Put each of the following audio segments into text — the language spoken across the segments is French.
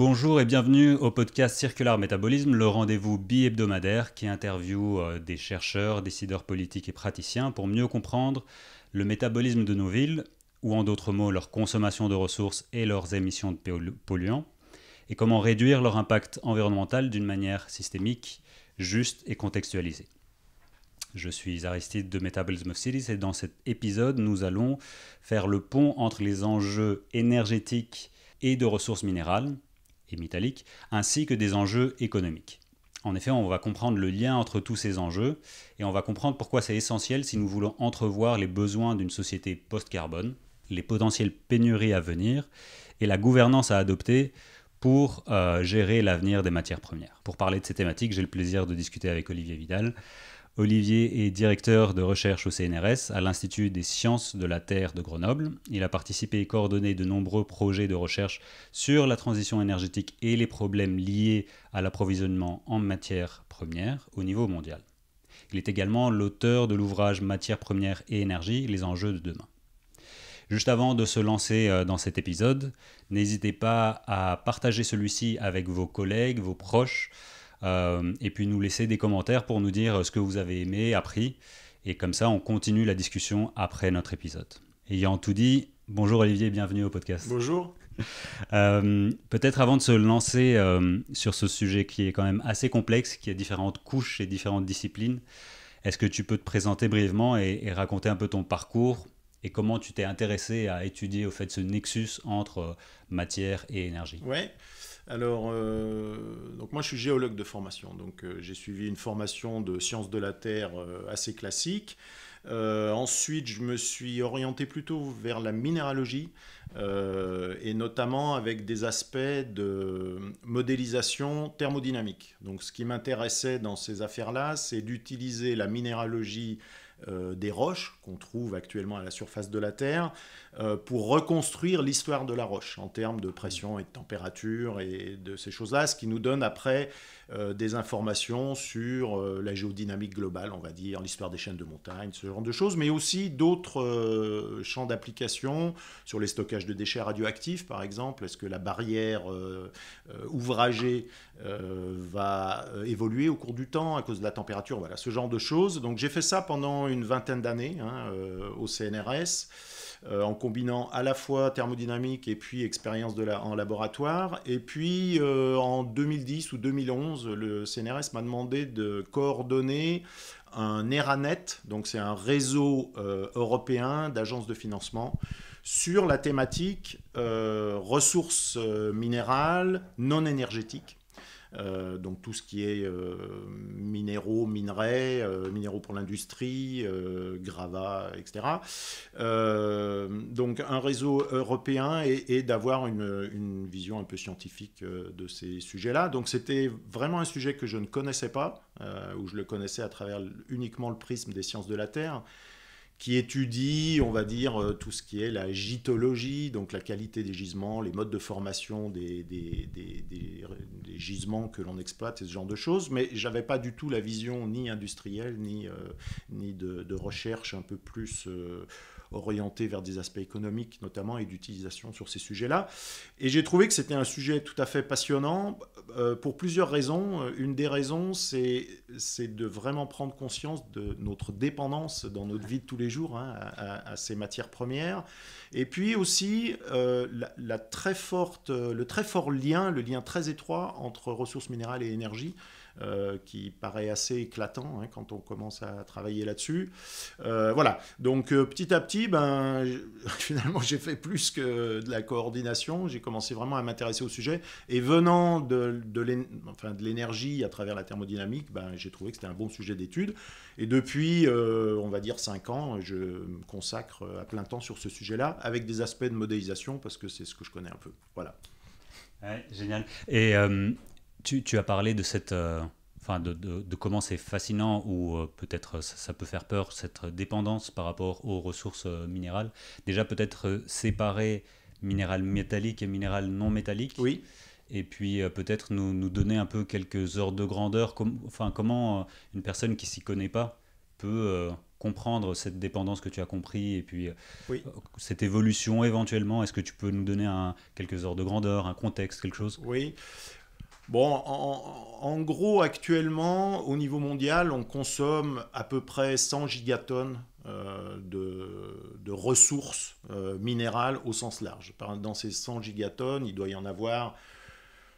Bonjour et bienvenue au podcast Circular Métabolisme, le rendez-vous bi-hebdomadaire qui interviewe euh, des chercheurs, décideurs politiques et praticiens pour mieux comprendre le métabolisme de nos villes, ou en d'autres mots leur consommation de ressources et leurs émissions de polluants, et comment réduire leur impact environnemental d'une manière systémique, juste et contextualisée. Je suis Aristide de Metabolism of Cities et dans cet épisode, nous allons faire le pont entre les enjeux énergétiques et de ressources minérales et métalliques, ainsi que des enjeux économiques. En effet, on va comprendre le lien entre tous ces enjeux et on va comprendre pourquoi c'est essentiel si nous voulons entrevoir les besoins d'une société post-carbone, les potentielles pénuries à venir et la gouvernance à adopter pour euh, gérer l'avenir des matières premières. Pour parler de ces thématiques, j'ai le plaisir de discuter avec Olivier Vidal, Olivier est directeur de recherche au CNRS, à l'Institut des sciences de la Terre de Grenoble. Il a participé et coordonné de nombreux projets de recherche sur la transition énergétique et les problèmes liés à l'approvisionnement en matières premières au niveau mondial. Il est également l'auteur de l'ouvrage Matières premières et énergie, les enjeux de demain. Juste avant de se lancer euh, dans cet épisode, n'hésitez pas à partager celui-ci avec vos collègues, vos proches, euh, et puis nous laisser des commentaires pour nous dire ce que vous avez aimé, appris. Et comme ça, on continue la discussion après notre épisode. Ayant tout dit, bonjour Olivier, bienvenue au podcast. Bonjour. Euh, peut-être avant de se lancer euh, sur ce sujet qui est quand même assez complexe, qui a différentes couches et différentes disciplines, est-ce que tu peux te présenter brièvement et, raconter un peu ton parcours et comment tu t'es intéressé à étudier au fait ce nexus entre matière et énergie Ouais. Alors, euh, donc moi je suis géologue de formation, donc euh, j'ai suivi une formation de sciences de la Terre euh, assez classique. ensuite, je me suis orienté plutôt vers la minéralogie, et notamment avec des aspects de modélisation thermodynamique. Donc ce qui m'intéressait dans ces affaires-là, c'est d'utiliser la minéralogie des roches qu'on trouve actuellement à la surface de la Terre euh, pour reconstruire l'histoire de la roche en termes de pression et de température et de ces choses-là, ce qui nous donne après euh, des informations sur euh, la géodynamique globale, on va dire, l'histoire des chaînes de montagne, ce genre de choses, mais aussi d'autres champs d'application sur les stockages de déchets radioactifs, par exemple. Est-ce que la barrière ouvragée va évoluer au cours du temps à cause de la température Voilà, ce genre de choses. Donc j'ai fait ça pendant une vingtaine d'années hein, au CNRS. Euh, en combinant à la fois thermodynamique et puis expérience en laboratoire. Et puis euh, en 2010 ou 2011, le CNRS m'a demandé de coordonner un ERANET, donc c'est un réseau euh, européen d'agences de financement, sur la thématique ressources minérales non énergétiques euh, donc tout ce qui est euh, minéraux, minerais, euh, minéraux pour l'industrie, gravats, etc. donc un réseau européen et, d'avoir une, une, vision un peu scientifique de ces sujets-là. Donc c'était vraiment un sujet que je ne connaissais pas, ou je le connaissais à travers uniquement le prisme des sciences de la Terre qui étudie, on va dire, euh, tout ce qui est la gitologie, donc la qualité des gisements, les modes de formation des, des, gisements que l'on exploite et ce genre de choses. Mais je n'avais pas du tout la vision ni industrielle, ni, euh, ni de, recherche un peu plus... Euh, orienté vers des aspects économiques notamment et d'utilisation sur ces sujets-là. Et j'ai trouvé que c'était un sujet tout à fait passionnant euh, pour plusieurs raisons. Euh, une des raisons, c'est de vraiment prendre conscience de notre dépendance dans notre vie de tous les jours hein, à, ces matières premières. Et puis aussi euh, la très forte, le très fort lien, le lien très étroit entre ressources minérales et énergie. Euh, qui paraît assez éclatant hein, quand on commence à travailler là-dessus. Euh, voilà, donc euh, petit à petit, ben, finalement j'ai fait plus que de la coordination, j'ai commencé vraiment à m'intéresser au sujet, et venant de, de l'énergie à travers la thermodynamique, ben, j'ai trouvé que c'était un bon sujet d'étude, et depuis, on va dire, 5 ans, je me consacre à plein temps sur ce sujet-là, avec des aspects de modélisation, parce que c'est ce que je connais un peu. Voilà. génial. Et tu, as parlé de cette, enfin de, comment c'est fascinant ou euh, peut-être ça, peut faire peur cette dépendance par rapport aux ressources euh, minérales. Déjà peut-être euh, séparer minéral métallique et minéral non métallique. Oui. Et puis peut-être nous, donner un peu quelques heures de grandeur. enfin comment une personne qui s'y connaît pas peut comprendre cette dépendance que tu as compris et puis cette évolution éventuellement Est-ce que tu peux nous donner un, quelques heures de grandeur, un contexte, quelque chose Oui. Bon, en, gros, actuellement, au niveau mondial, on consomme à peu près 100 gigatonnes euh, de, ressources euh, minérales au sens large. Dans ces 100 gigatonnes, il doit y en avoir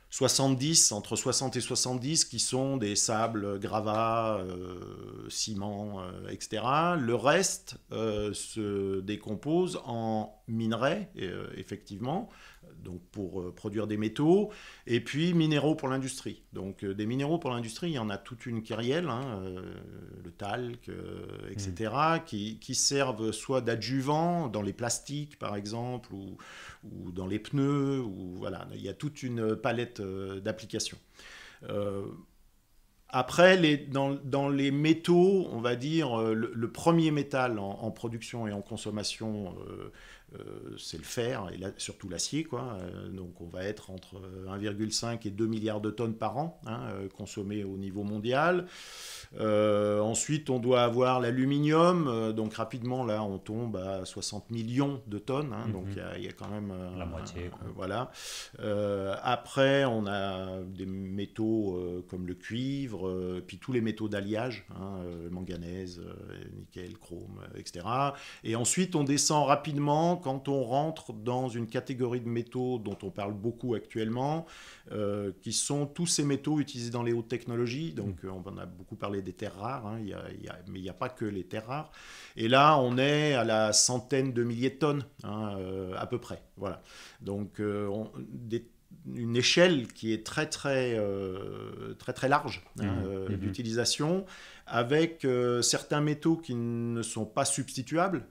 70, entre 60 et 70, qui sont des sables, gravats, euh, ciments, etc. Le reste se décompose en minerais, effectivement, donc pour euh, produire des métaux, et puis minéraux pour l'industrie. Donc euh, des minéraux pour l'industrie, il y en a toute une carrière, hein, euh, le talc, etc., mm. qui, servent soit d'adjuvant dans les plastiques, par exemple, ou, dans les pneus, ou voilà, il y a toute une palette d'applications. après, les, dans, les métaux, on va dire, le, premier métal en, production et en consommation euh, c'est le fer et surtout l'acier. Quoi. Euh, donc on va être entre 1,5 euh, et 2 milliards de tonnes par an hein, consommées au niveau mondial. ensuite, on doit avoir l'aluminium. donc rapidement, là, on tombe à 60 millions de tonnes. Hein. Donc mhm. il y, a quand même... La moitié. voilà. après, on a des métaux comme le cuivre, puis tous les métaux d'alliage, hein, manganèse, nickel, chrome, etc. Et ensuite, on descend rapidement quand on rentre dans une catégorie de métaux dont on parle beaucoup actuellement, euh, qui sont tous ces métaux utilisés dans les hautes technologies. Mm. Donc, euh, on en a beaucoup parlé des terres rares, hein. mais il n'y a pas que les terres rares. Et là, on est à la centaine de milliers de tonnes, hein, euh, à peu près. Voilà. Donc, des une échelle qui est très très euh, très très large hein, mhm. Euh, mhm. d'utilisation, avec euh, certains métaux qui ne sont pas substituables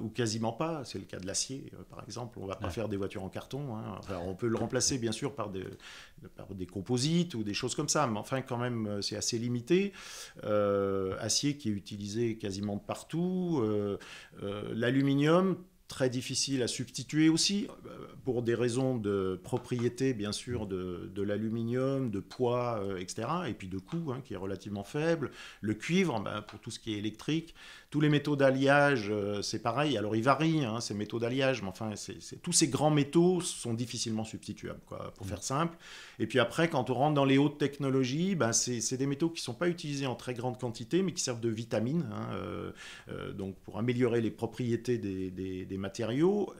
ou quasiment pas. C'est le cas de l'acier, par exemple. On va pas faire des voitures en carton. Hein. on peut le remplacer bien sûr par des, par des composites ou des choses comme ça, mais enfin quand même c'est assez limité. acier qui est utilisé quasiment partout. L'aluminium très difficile à substituer aussi, euh, pour des raisons de propriété, bien sûr, de, l'aluminium, de poids, euh, etc., et puis de coût, hein, qui est relativement faible. Le cuivre, ben, pour tout ce qui est électrique, tous les métaux d'alliage, euh, c'est pareil. Alors, ils varient, hein, ces métaux d'alliage, mais enfin, tous ces grands métaux sont difficilement substituables, quoi, pour faire simple. Et puis après, quand on rentre dans les hautes technologies, ben, c'est des métaux qui ne sont pas utilisés en très grande quantité, mais qui servent de vitamines, hein, euh, euh, donc pour améliorer les propriétés des, matériaux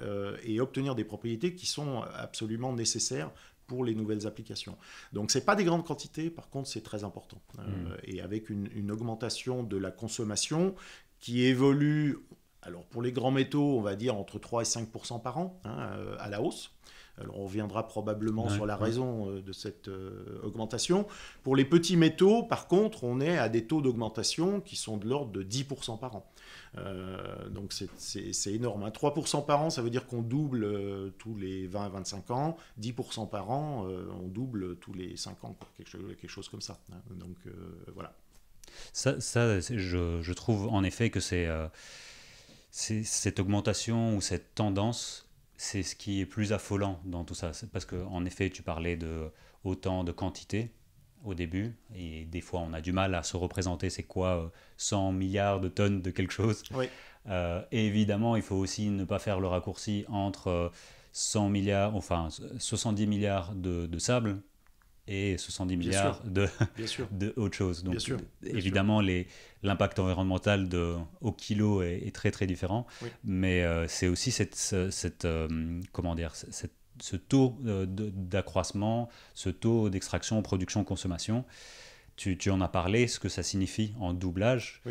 et obtenir des propriétés qui sont absolument nécessaires pour les nouvelles applications. Donc ce n'est pas des grandes quantités, par contre c'est très important. Mmh. et avec une, une, augmentation de la consommation qui évolue, alors pour les grands métaux, on va dire entre 3 et 5 par an hein, euh, à la hausse. on reviendra probablement sur la raison euh, de cette euh, augmentation. Pour les petits métaux, par contre, on est à des taux d'augmentation qui sont de l'ordre de 10% par an. donc c'est énorme. 3% hein. par an, ça veut dire qu'on double tous les 20 à 25 ans. 10% par an, on double tous les 5 ans, Quelque, chose, quelque, chose, comme ça. Hein. Donc voilà. Ça, ça je, je, trouve en effet que euh, c'est cette augmentation ou cette tendance, c'est ce qui est plus affolant dans tout ça. Parce qu'en effet, tu parlais de autant de quantité au début, et des fois on a du mal à se représenter c'est quoi 100 euh, milliards de tonnes de quelque chose. Oui. Euh, évidemment, il faut aussi ne pas faire le raccourci entre 100 milliards, enfin 70 milliards de, de sable et 70 milliards de, de autre Donc, bien sûr, évidemment, l'impact environnemental de, au kilo est, très très différent, mais euh, c'est aussi cette, cette euh, comment dire, ce taux euh, d'accroissement, ce taux d'extraction, production, consommation. Tu, tu, en as parlé, ce que ça signifie en doublage.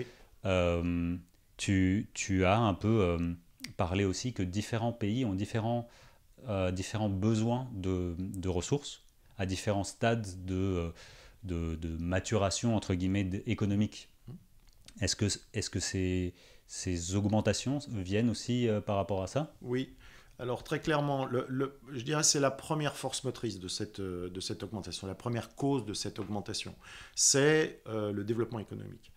tu, tu, as un peu parlé aussi que différents pays ont différents, différents besoins de, de ressources à différents stades euh, de, de, maturation, entre guillemets, économique. Mm. Est-ce que, est -ce que ces, ces, augmentations viennent aussi euh, par rapport à ça Oui. Alors très clairement, le, je dirais c'est la première force motrice de cette, euh, de cette augmentation, la première cause de cette augmentation, c'est le développement économique.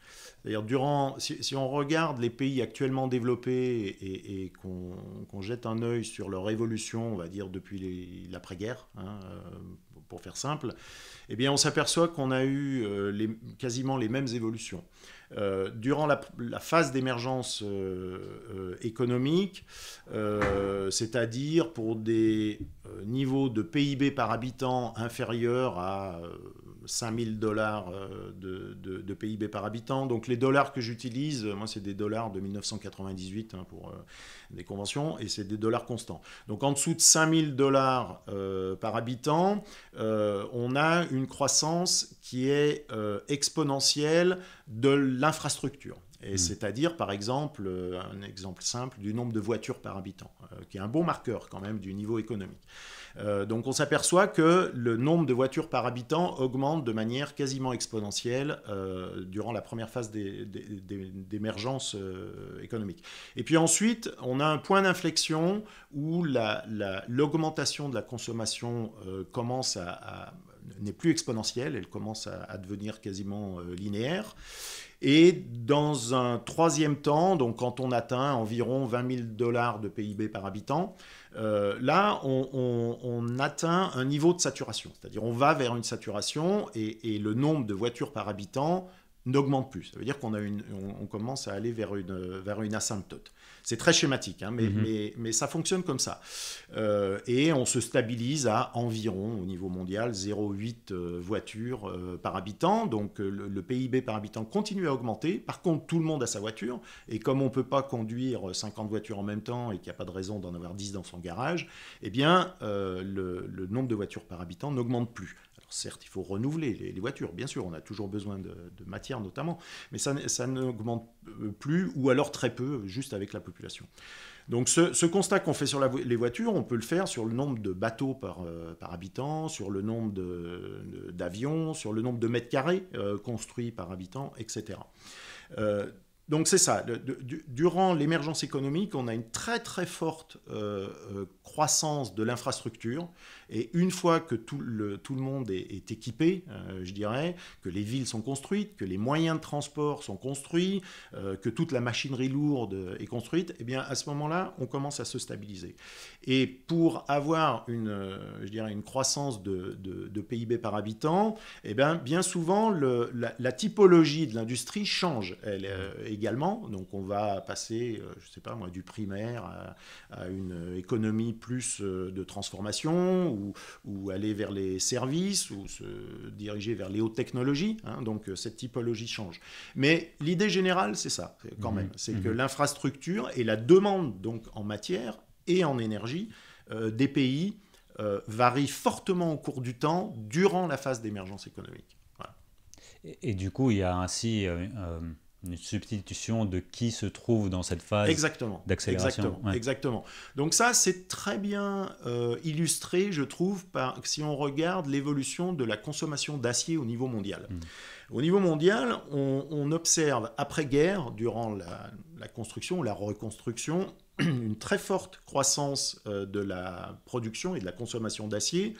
D'ailleurs, durant, si, on regarde les pays actuellement développés et, qu'on jette un œil sur leur évolution, on va dire depuis l'après-guerre, hein, pour faire simple, eh bien, on s'aperçoit qu'on a eu euh, les, quasiment les mêmes évolutions. Euh, durant la, phase d'émergence euh, économique, c'est-à-dire pour des niveaux de PIB par habitant inférieurs à 5000 dollars euh, de, PIB par habitant. Donc les dollars que j'utilise, euh, moi c'est des dollars de 1998 hein, pour les euh, conventions, et c'est des dollars constants. Donc en dessous de 5000 dollars par habitant, on a une croissance qui est exponentielle de l'infrastructure. Et mmh. c'est-à-dire, par exemple, un exemple simple du nombre de voitures par habitant, qui est un bon marqueur quand même du niveau économique. Euh, donc on s'aperçoit que le nombre de voitures par habitant augmente de manière quasiment exponentielle euh, durant la première phase d'émergence euh, économique. Et puis ensuite, on a un point d'inflexion où l'augmentation de la consommation commence à, n'est plus exponentielle, elle commence à devenir quasiment linéaire. Et dans un troisième temps, donc quand on atteint environ 20 000 dollars de PIB par habitant, euh, là, on, atteint un niveau de saturation. C'est-à-dire on va vers une saturation et, le nombre de voitures par habitant n'augmente plus. Ça veut dire qu'on on commence à aller vers une, vers une asymptote. C'est très schématique, hein, mhm. mais, ça fonctionne comme ça. Euh, et on se stabilise à environ, au niveau mondial, 0,8 euh, voitures euh, par habitant. Donc le, PIB par habitant continue à augmenter. Par contre, tout le monde a sa voiture. Et comme on ne peut pas conduire 50 voitures en même temps et qu'il n'y a pas de raison d'en avoir 10 dans son garage, eh bien, le nombre de voitures par habitant n'augmente plus certes, il faut renouveler les, voitures, bien sûr, on a toujours besoin de, matière notamment, mais ça, n'augmente euh, plus ou alors très peu, juste avec la population. Donc ce, constat qu'on fait sur les voitures, on peut le faire sur le nombre de bateaux par, euh, habitant, sur le nombre d'avions, sur le nombre de mètres carrés euh, construits par habitant, etc. Donc c'est ça, durant l'émergence économique, on a une très très forte euh, euh, croissance de l'infrastructure, et une fois que tout le, tout le monde est, équipé, euh, je dirais, que les villes sont construites, que les moyens de transport sont construits, que toute la machinerie lourde est construite, eh bien à ce moment-là, on commence à se stabiliser. Et pour avoir une, je dirais, une croissance de, de, PIB par habitant, eh bien, bien souvent, la, typologie de l'industrie change. Elle, donc on va passer, euh, je ne sais pas moi, du primaire à, une économie plus euh, de transformation ou, aller vers les services ou se diriger vers les hautes technologies. Hein. Donc euh, cette typologie change. Mais l'idée générale, c'est ça quand mmh. même. C'est mmh. que l'infrastructure et la demande donc en matière et en énergie des pays varient fortement au cours du temps durant la phase d'émergence économique. Et, du coup, il y a ainsi une substitution de qui se trouve dans cette phase d'accélération. Exactement. Exactement. Donc ça, c'est très bien euh, illustré, je trouve, par, si on regarde l'évolution de la consommation d'acier au niveau mondial. Hmm. Au niveau mondial, on, observe après-guerre, durant la, la construction, la reconstruction, une très forte croissance euh, de la production et de la consommation d'acier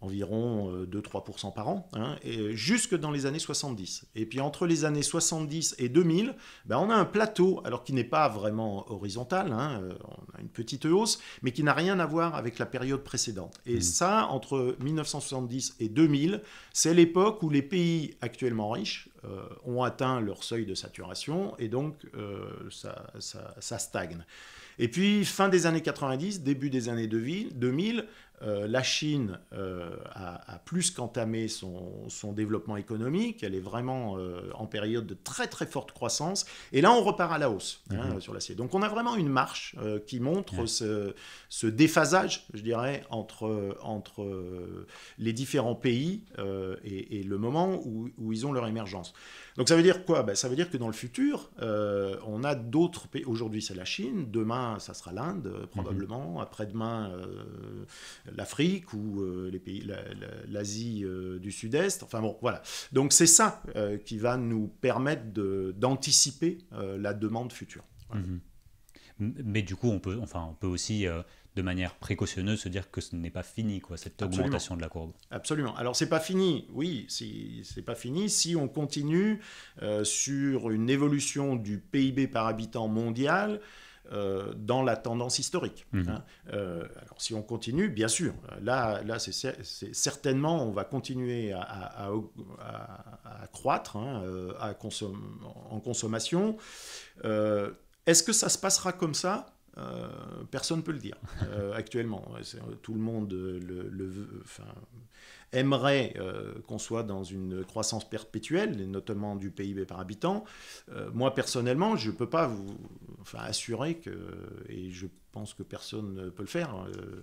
environ 2-3% euh, par an, hein, et jusque dans les années 70. Et puis entre les années 70 et 2000, ben, on a un plateau, alors qui n'est pas vraiment horizontal, hein, euh, on a une petite hausse, mais qui n'a rien à voir avec la période précédente. Et mmh. ça, entre 1970 et 2000, c'est l'époque où les pays actuellement riches euh, ont atteint leur seuil de saturation, et donc ça, ça stagne. Et puis, fin des années 90, début des années 2000, euh, la Chine euh, a, plus qu'entamé son, développement économique, elle est vraiment euh, en période de très très forte croissance, et là on repart à la hausse hein, mhm. sur l'acier. Donc on a vraiment une marche qui montre ce, déphasage, je dirais, entre, les différents pays et, le moment où ils ont leur émergence. Donc ça veut dire quoi ben, Ça veut dire que dans le futur, euh, on a d'autres pays. Aujourd'hui, c'est la Chine, demain, ça sera l'Inde, euh, mhm. probablement, après-demain, euh, l'Afrique ou les pays, l'Asie du Sud-Est. Enfin bon, voilà. Donc c'est ça qui va nous permettre d'anticiper la demande future. Mhm. Mais du coup, on peut, enfin, on peut aussi de manière précautionneuse se dire que ce n'est pas fini, quoi, cette augmentation de la courbe. Absolument. Alors, c'est pas fini, oui, si, c'est pas fini. Si on continue euh, sur une évolution du PIB par habitant mondial, euh, dans la tendance historique. Mhm. Hein, euh, alors si on continue, bien sûr, là, là c'est, certainement on va continuer à, croître hein, à en consommation. est-ce que ça se passera comme ça euh, personne ne peut le dire euh, actuellement. Euh, tout le monde le, veut, enfin, aimerait euh, qu'on soit dans une croissance perpétuelle, notamment du PIB par habitant. Euh, moi, personnellement, je ne peux pas vous assurer que, et je pense que personne ne peut le faire, euh,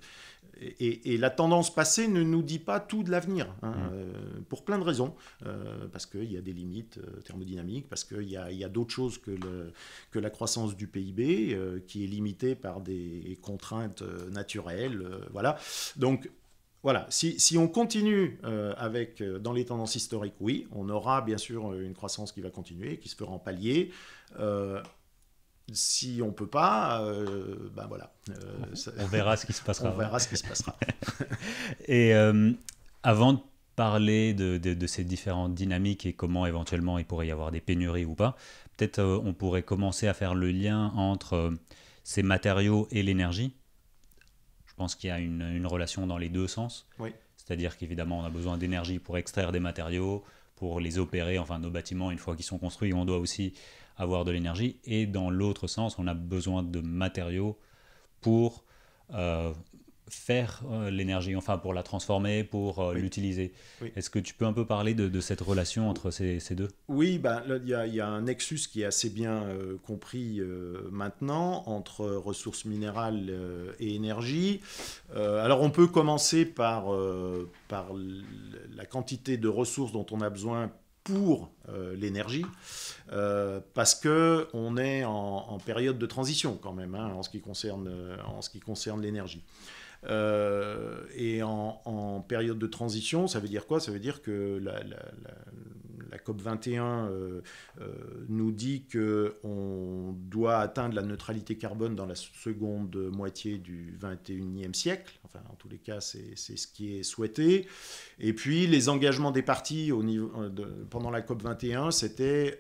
et, la tendance passée ne nous dit pas tout de l'avenir, hein, mmh. pour plein de raisons, parce qu'il y a des limites thermodynamiques, parce qu'il y a, d'autres choses que, le, que, la croissance du PIB, qui est limitée par des contraintes naturelles, voilà. Donc, voilà, si, on continue euh, avec, euh, dans les tendances historiques, oui, on aura bien sûr euh, une croissance qui va continuer, qui se fera en palier. si on peut pas, ben voilà. On, verra ce qui se passera. on verra ce qui se passera. et avant de parler de, ces différentes dynamiques et comment éventuellement il pourrait y avoir des pénuries ou pas, peut-être on pourrait commencer à faire le lien entre ces matériaux et l'énergie je pense qu'il y a une, relation dans les deux sens. C'est-à-dire qu'évidemment, on a besoin d'énergie pour extraire des matériaux, pour les opérer. Enfin, nos bâtiments, une fois qu'ils sont construits, on doit aussi avoir de l'énergie. Et dans l'autre sens, on a besoin de matériaux pour euh, faire euh, l'énergie, enfin pour la transformer, pour euh, l'utiliser. Est-ce que tu peux un peu parler de, cette relation entre ces, deux Oui, ben, il ben, y, y, a un nexus qui est assez bien euh, compris maintenant entre ressources minérales et énergie. alors on peut commencer par, par la quantité de ressources dont on a besoin pour l'énergie, parce qu'on est en, période de transition quand même hein, en ce qui concerne, en ce qui concerne l'énergie. Euh, et en, période de transition, ça veut dire quoi Ça veut dire que la, la COP21 euh, euh, nous dit qu'on doit atteindre la neutralité carbone dans la seconde moitié du 21e siècle. Enfin, en tous les cas, c'est ce qui est souhaité. Et puis, les engagements des partis au niveau, euh, pendant la COP21, c'était,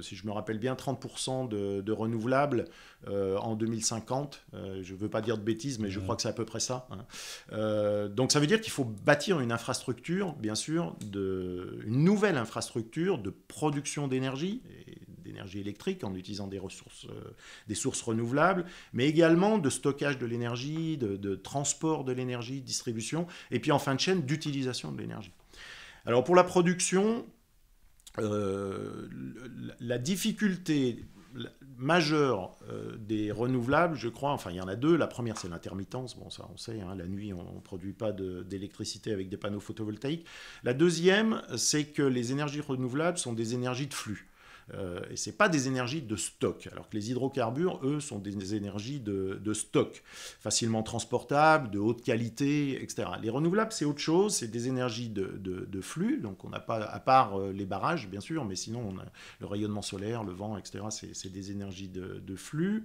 si je me rappelle bien, 30% de, renouvelables en 2050. je ne veux pas dire de bêtises, mais je crois que c'est à peu près ça. Hein. donc, ça veut dire qu'il faut bâtir une infrastructure, bien sûr, de, une nouvelle infrastructure de production d'énergie, d'énergie électrique en utilisant des ressources, euh, des sources renouvelables, mais également de stockage de l'énergie, de, transport de l'énergie, distribution, et puis en fin de chaîne d'utilisation de l'énergie. Alors pour la production, euh, la difficulté majeur euh, des renouvelables, je crois, enfin il y en a deux. La première, c'est l'intermittence. Bon, ça on sait, hein, la nuit on ne produit pas d'électricité avec des panneaux photovoltaïques. La deuxième, c'est que les énergies renouvelables sont des énergies de flux. Euh, et ce n'est pas des énergies de stock, alors que les hydrocarbures, eux, sont des énergies de, stock, facilement transportables, de haute qualité, etc. Les renouvelables, c'est autre chose, c'est des énergies de, flux, donc on n'a pas, à part euh, les barrages, bien sûr, mais sinon, le rayonnement solaire, le vent, etc., c'est des énergies de, flux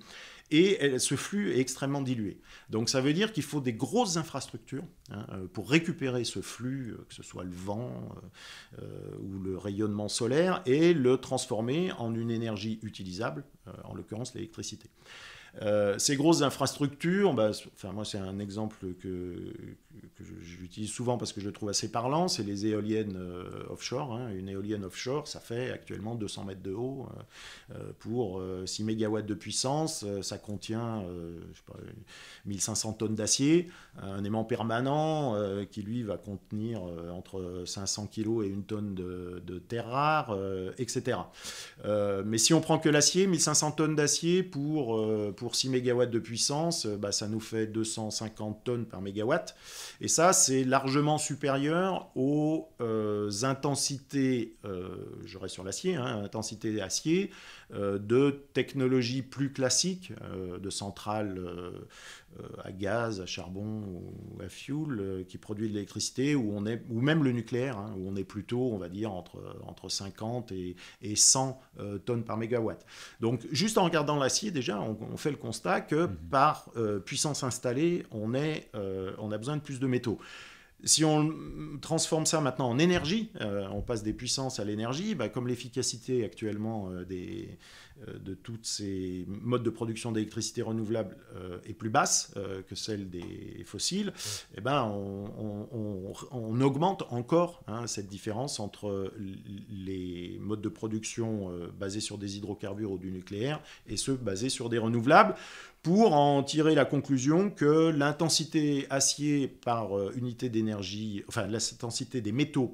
et ce flux est extrêmement dilué. Donc ça veut dire qu'il faut des grosses infrastructures hein, euh, pour récupérer ce flux, euh, que ce soit le vent euh, ou le rayonnement solaire, et le transformer en une énergie utilisable, en l'occurrence l'électricité. Euh, ces grosses infrastructures, bah, enfin, moi c'est un exemple que, j'utilise souvent parce que je le trouve assez parlant, c'est les éoliennes euh, offshore. Hein. Une éolienne offshore, ça fait actuellement 200 mètres de haut euh, pour 6 mégawatts de puissance, ça contient 1500 tonnes d'acier, un aimant permanent qui lui va contenir entre 500 kg et une tonne de, de terre rare, etc. mais si on prend que l'acier, 1500 tonnes d'acier pour pour 6 MW de puissance, euh, bah, ça nous fait 250 tonnes par mégawatt. Et ça, c'est largement supérieur aux euh, intensités, euh, je reste sur l'acier, hein, intensité acier, de technologies plus classiques, de centrales euh, à gaz, à charbon ou à fuel euh, qui produit de l'électricité, ou on est, ou même le nucléaire, hein, où on est plutôt, on va dire, entre, entre 50 et, 100 euh, tonnes par mégawatt. Donc, juste en regardant l'acier, déjà, on, fait le constat que mhm. par puissance installée, on, est, on a besoin de plus de métaux. Si on transforme ça maintenant en énergie, on passe des puissances à l'énergie, bah, comme l'efficacité actuellement des euh, de tous ces modes de production d'électricité renouvelable euh, est plus basse euh, que celle des fossiles, eh ben, on, augmente encore hein, cette différence entre les modes de production basés sur des hydrocarbures ou du nucléaire et ceux basés sur des renouvelables, pour en tirer la conclusion que l'intensité acier par unité d'énergie, enfin l'intensité des métaux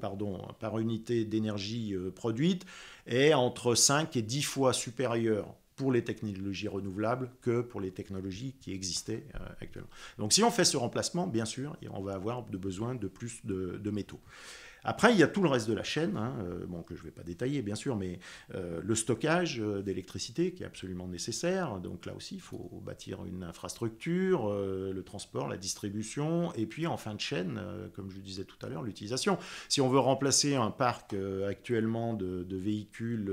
par unité d'énergie produite est entre 5 et 10 fois supérieur pour les technologies renouvelables que pour les technologies qui existaient euh, actuellement. Donc si on fait ce remplacement, bien sûr, on va avoir besoin de plus de métaux. Après, il y a tout le reste de la chaîne, hein, euh, que je ne vais pas détailler bien sûr, mais euh, le stockage euh, d'électricité qui est absolument nécessaire. Donc là aussi, il faut bâtir une infrastructure, le transport, la distribution, et puis en fin de chaîne, comme je le disais tout à l'heure, l'utilisation. Si on veut remplacer un parc actuellement de, véhicules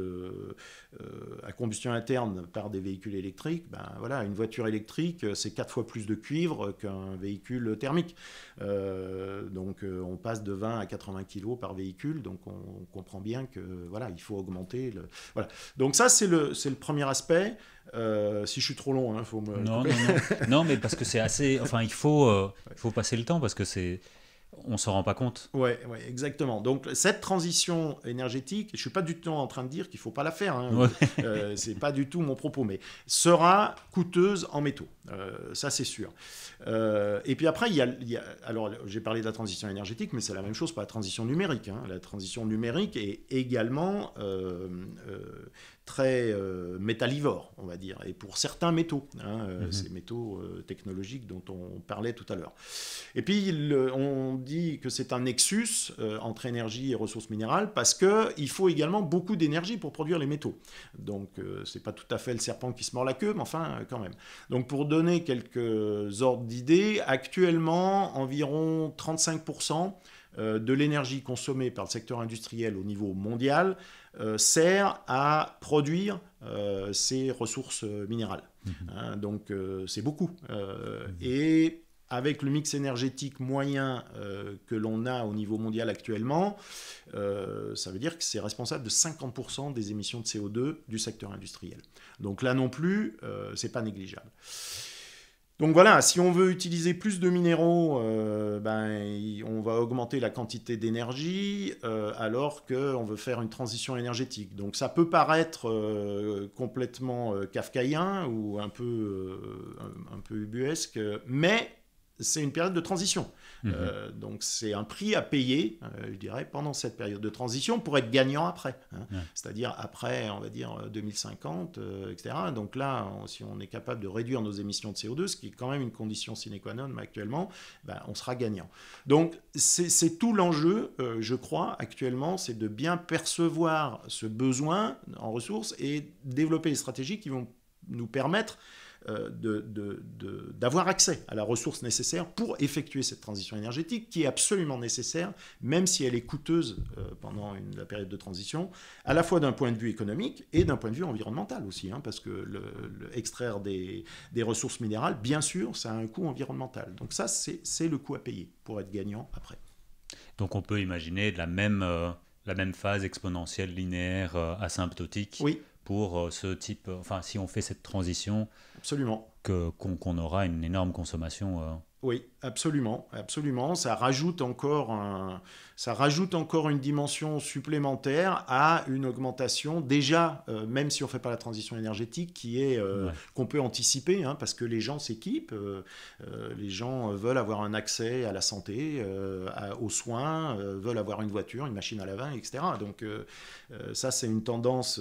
à combustion interne par des véhicules électriques, ben voilà, une voiture électrique, c'est quatre fois plus de cuivre qu'un véhicule thermique. donc on passe de 20 à 80 kg par véhicule. Donc on, comprend bien que voilà, il faut augmenter. Le... Voilà. Donc ça, c'est le, le premier aspect. Euh, si je suis trop long, il hein, faut me. Non, mais parce que c'est assez. Enfin, il faut, euh, faut passer le temps parce que c'est on ne s'en rend pas compte. Oui, ouais, exactement. Donc cette transition énergétique, je suis pas du tout en train de dire qu'il ne faut pas la faire. Hein. Euh, c'est pas du tout mon propos, mais sera coûteuse en métaux, euh, ça c'est sûr. Euh, et puis après, il y, a, alors j'ai parlé de la transition énergétique, mais c'est la même chose pour la transition numérique. Hein. La transition numérique est également très euh, métallivore, on va dire, et pour certains métaux, hein, euh, mhm. ces métaux euh, technologiques dont on parlait tout à l'heure. Et puis, on dit que c'est un nexus entre énergie et ressources minérales parce qu'il faut également beaucoup d'énergie pour produire les métaux. Donc, n'est pas tout à fait le serpent qui se mord la queue, mais enfin, quand même. Donc, pour donner quelques ordres d'idées, actuellement, environ 35% euh, de l'énergie consommée par le secteur industriel au niveau mondial euh, sert à produire euh, ces ressources minérales. Mhm. Hein, donc c'est beaucoup. Mhm. Et avec le mix énergétique moyen que l'on a au niveau mondial actuellement, ça veut dire que c'est responsable de 50% des émissions de CO2 du secteur industriel. Donc là non plus, ce c'est pas négligeable. Donc voilà, si on veut utiliser plus de minéraux, euh, ben, on va augmenter la quantité d'énergie euh, alors qu'on veut faire une transition énergétique. Donc ça peut paraître euh, complètement kafkaïen ou un peu, un peu ubuesque, mais c'est une période de transition. Mhm. Euh, donc c'est un prix à payer, euh, je dirais, pendant cette période de transition pour être gagnant après. Hein. C'est-à-dire après, on va dire, 2050, euh, etc. Donc là, si on est capable de réduire nos émissions de CO2, ce qui est quand même une condition sine qua non actuellement, ben, on sera gagnant. Donc c'est tout l'enjeu, je crois, actuellement, c'est de bien percevoir ce besoin en ressources et développer les stratégies qui vont nous permettre euh, d'avoir accès à la ressource nécessaire pour effectuer cette transition énergétique qui est absolument nécessaire, même si elle est coûteuse euh, pendant une, la période de transition, à la fois d'un point de vue économique et d'un point de vue environnemental aussi, hein, parce que le, extraire des, ressources minérales, bien sûr, ça a un coût environnemental. Donc ça, c'est le coût à payer pour être gagnant après. Donc on peut imaginer de la même... Euh, la même phase exponentielle linéaire asymptotique oui pour euh, ce type, enfin si on fait cette transition, qu'on aura une énorme consommation euh, oui, absolument, absolument. Ça rajoute encore, ça rajoute encore une dimension supplémentaire à une augmentation déjà, euh, même si on fait pas la transition énergétique, qui est euh, qu'on peut anticiper, hein, parce que les gens s'équipent, euh, les gens veulent avoir un accès à la santé, aux soins, veulent avoir une voiture, une machine à laver, etc. Donc ça, c'est une tendance.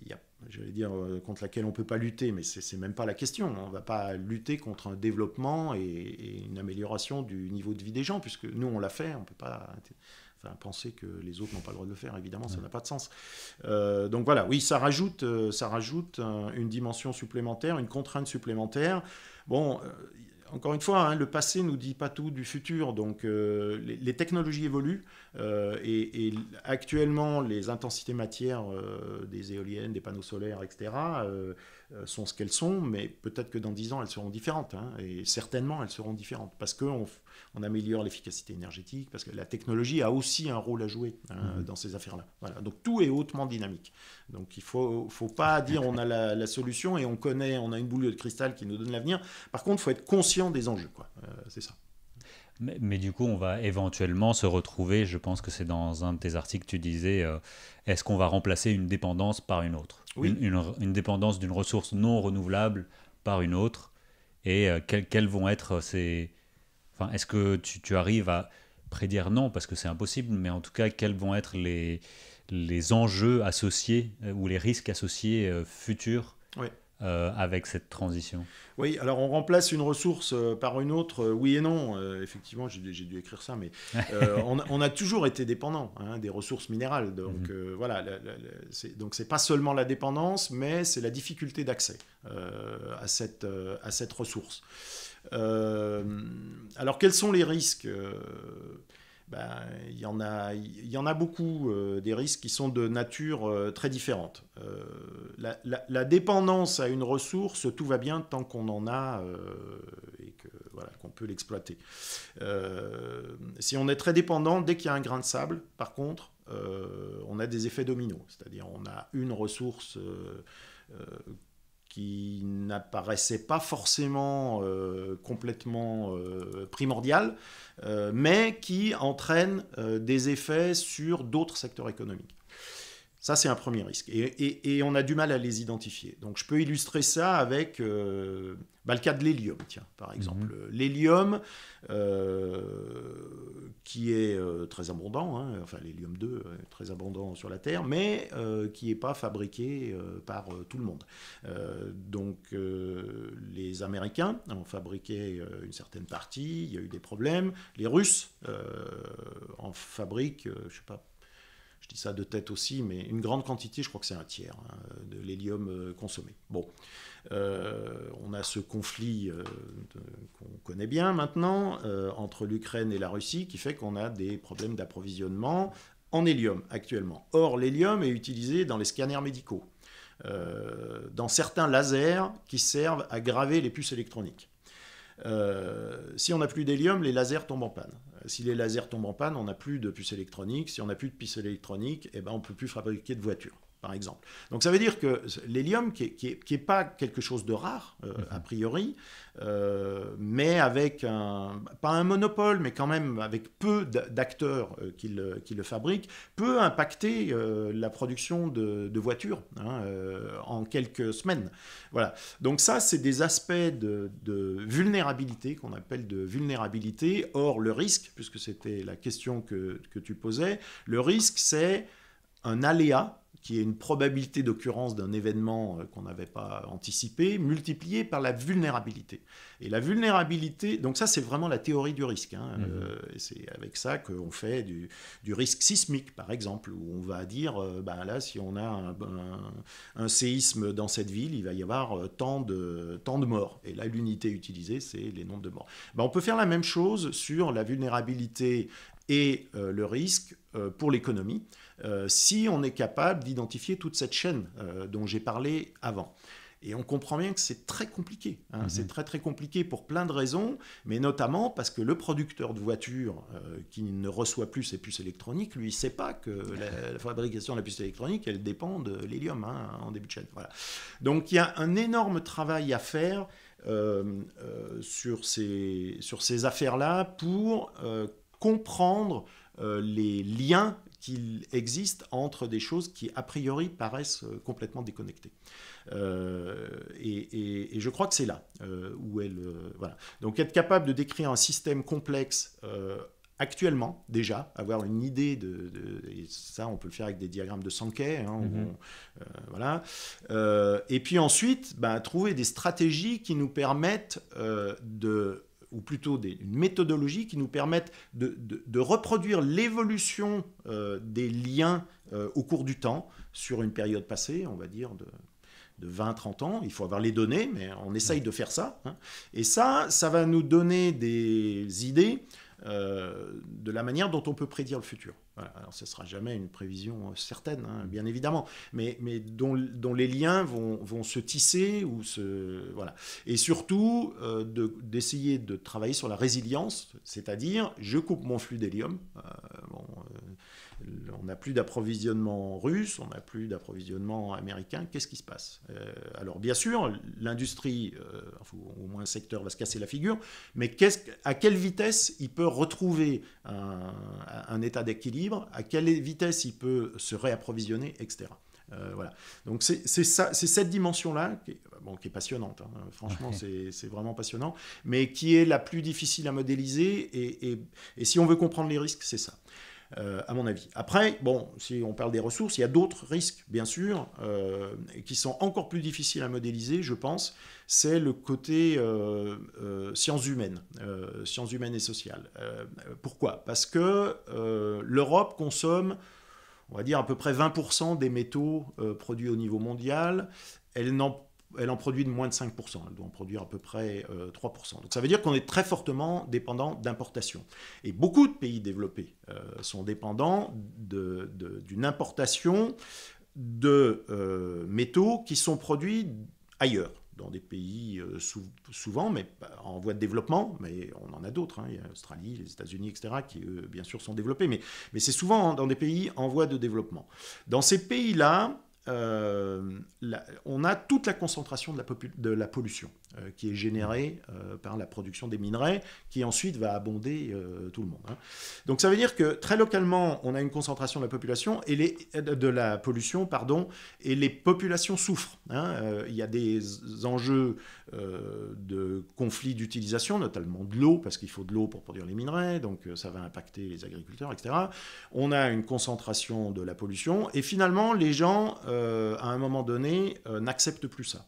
Il y a j'allais dire, euh, contre laquelle on ne peut pas lutter, mais ce n'est même pas la question. On ne va pas lutter contre un développement et, une amélioration du niveau de vie des gens, puisque nous, on l'a fait, on ne peut pas penser que les autres n'ont pas le droit de le faire. Évidemment, ça n'a pas de sens. Euh, donc voilà, oui, ça rajoute, euh, ça rajoute une dimension supplémentaire, une contrainte supplémentaire. Bon, encore une fois, hein, le passé ne nous dit pas tout du futur, donc euh, les, technologies évoluent euh, et, actuellement les intensités matières euh, des éoliennes, des panneaux solaires, etc., euh, sont ce qu'elles sont, mais peut-être que dans 10 ans, elles seront différentes. Hein, et certainement, elles seront différentes parce qu'on on améliore l'efficacité énergétique, parce que la technologie a aussi un rôle à jouer hein, mhm. dans ces affaires-là. Donc tout est hautement dynamique. Donc il ne faut, pas dire on a la, solution et on connaît, on a une boule de cristal qui nous donne l'avenir. Par contre, il faut être conscient des enjeux. quoi. Euh, c'est ça. Mais, du coup, on va éventuellement se retrouver, je pense que c'est dans un de tes articles, tu disais, euh, est-ce qu'on va remplacer une dépendance par une autre une, dépendance d'une ressource non renouvelable par une autre Et euh, quelles, vont être ces... Enfin, Est-ce que tu, arrives à prédire non, parce que c'est impossible, mais en tout cas, quels vont être les, les enjeux associés euh, ou les risques associés euh, futurs euh, avec cette transition Oui, alors on remplace une ressource euh, par une autre, euh, oui et non. effectivement, j'ai dû écrire ça, mais on, a toujours été dépendant hein, des ressources minérales. Donc mhm. voilà, donc c'est pas seulement la dépendance, mais c'est la difficulté d'accès à cette ressource. alors quels sont les risques ben, il y en a, il y en a beaucoup euh, des risques qui sont de nature euh, très différente. Euh, la, la, dépendance à une ressource, tout va bien tant qu'on en a et que voilà qu'on peut l'exploiter. si on est très dépendant, dès qu'il y a un grain de sable, par contre, on a des effets dominos, c'est-à-dire on a une ressource qui n'apparaissait pas forcément euh, complètement euh, primordial, euh, mais qui entraîne des effets sur d'autres secteurs économiques. Ça, c'est un premier risque. Et, on a du mal à les identifier. Donc, je peux illustrer ça avec euh, le cas de l'hélium, tiens, par mhm. exemple. L'hélium, euh, qui est euh, très abondant, hein, enfin l'hélium 2, très abondant sur la Terre, mais qui n'est pas fabriqué par tout le monde. donc, les Américains ont fabriqué une certaine partie, il y a eu des problèmes. Les Russes en fabriquent, je ne sais pas, je dis ça de tête aussi, mais une grande quantité, je crois que c'est un tiers hein, de l'hélium euh, consommé. Bon, euh, on a ce conflit euh, qu'on connaît bien maintenant entre l'Ukraine et la Russie qui fait qu'on a des problèmes d'approvisionnement en hélium actuellement. Or, l'hélium est utilisé dans les scanners médicaux, dans certains lasers qui servent à graver les puces électroniques. Euh, si on n'a plus d'hélium, les lasers tombent en panne. Si les lasers tombent en panne, on n'a plus de puces électroniques. Si on n'a plus de puces électroniques, eh ben, on ne peut plus fabriquer de voitures par exemple. Donc ça veut dire que l'hélium, qui n'est est, pas quelque chose de rare, euh, mhm. a priori, euh, mais avec un, pas un monopole, mais quand même avec peu d'acteurs euh, qui, le, qui, fabriquent, peut impacter la production de, voitures hein, en quelques semaines. Voilà. Donc ça, c'est des aspects de, vulnérabilité, qu'on appelle de vulnérabilité. Or, le risque, puisque c'était la question que tu posais, le risque, c'est un aléa qui est une probabilité d'occurrence d'un événement euh, qu'on n'avait pas anticipé, multiplié par la vulnérabilité. Et la vulnérabilité, donc ça c'est vraiment la théorie du risque. Hein, mhm. euh, c'est avec ça qu'on fait du, risque sismique, par exemple, où on va dire, ben là, si on a un, séisme dans cette ville, il va y avoir tant, de, tant de morts. Et là, l'unité utilisée, c'est les nombres de morts. Bah, on peut faire la même chose sur la vulnérabilité et le risque pour l'économie. Euh, si on est capable d'identifier toute cette chaîne euh, dont j'ai parlé avant. Et on comprend bien que c'est très compliqué. Hein. Mhm. C'est très très compliqué pour plein de raisons, mais notamment parce que le producteur de voitures euh, qui ne reçoit plus ses puces électroniques, lui, ne sait pas que la, fabrication de la puce électronique, elle dépend de l'hélium hein, en début de chaîne. Voilà. Donc il y a un énorme travail à faire sur ces, sur ces affaires-là pour comprendre les liens qu'il existe entre des choses qui a priori paraissent euh, complètement déconnectées. Euh, et, je crois que c'est là euh, où elle... voilà. Donc être capable de décrire un système complexe actuellement déjà, avoir une idée de, et ça on peut le faire avec des diagrammes de Sankey, hein, mhm. voilà. et puis ensuite, ben, trouver des stratégies qui nous permettent de ou plutôt des, une méthodologie qui nous permette de, reproduire l'évolution euh, des liens euh, au cours du temps, sur une période passée, on va dire de, 20-30 ans. Il faut avoir les données, mais on essaye de faire ça. Hein. Et ça, ça va nous donner des idées euh, de la manière dont on peut prédire le futur. Alors, ce ne sera jamais une prévision euh, certaine, hein, bien évidemment, mais, mais dont, les liens vont, vont, se tisser. Ou se, voilà. Et surtout, euh, d'essayer de, travailler sur la résilience, c'est-à-dire, je coupe mon flux d'hélium. Euh, bon, on n'a plus d'approvisionnement russe, on n'a plus d'approvisionnement américain, qu'est-ce qui se passe euh, Alors bien sûr, l'industrie, euh, au moins un secteur va se casser la figure, mais à quelle vitesse il peut retrouver un, état d'équilibre, à quelle vitesse il peut se réapprovisionner, etc. Euh, voilà. Donc c'est cette dimension-là qui, est passionnante, hein. franchement c'est vraiment passionnant, mais qui est la plus difficile à modéliser et si on veut comprendre les risques, c'est ça. Euh, à mon avis. Après, bon, si on parle des ressources, il y a d'autres risques, bien sûr, euh, qui sont encore plus difficiles à modéliser, je pense. C'est le côté euh, sciences humaines, sciences humaines et sociales. pourquoi Parce que l'Europe consomme, on va dire, à peu près 20% des métaux produits au niveau mondial. Elle n'en elle en produit de moins de 5%. Elle doit en produire à peu près 3%. Euh, Donc ça veut dire qu'on est très fortement dépendant d'importations. Et beaucoup de pays développés euh, sont dépendants d'une de, importation de euh, métaux qui sont produits ailleurs dans des pays souvent, mais en voie de développement, mais on en a d'autres, hein. il y a l'Australie, les États-Unis, etc., qui bien sûr sont développés, mais, mais c'est souvent hein, dans des pays en voie de développement. Dans ces pays-là, euh, on a toute la concentration de la, de la pollution. Euh, qui est généré euh, par la production des minerais, qui ensuite va abonder euh, tout le monde. Hein. Donc ça veut dire que très localement, on a une concentration de la population et les, de la pollution, pardon, et les populations souffrent. Hein. il y a des enjeux de conflits d'utilisation, notamment de l'eau, parce qu'il faut de l'eau pour produire les minerais, donc ça va impacter les agriculteurs, etc. On a une concentration de la pollution et finalement, les gens, à un moment donné, n'acceptent plus ça.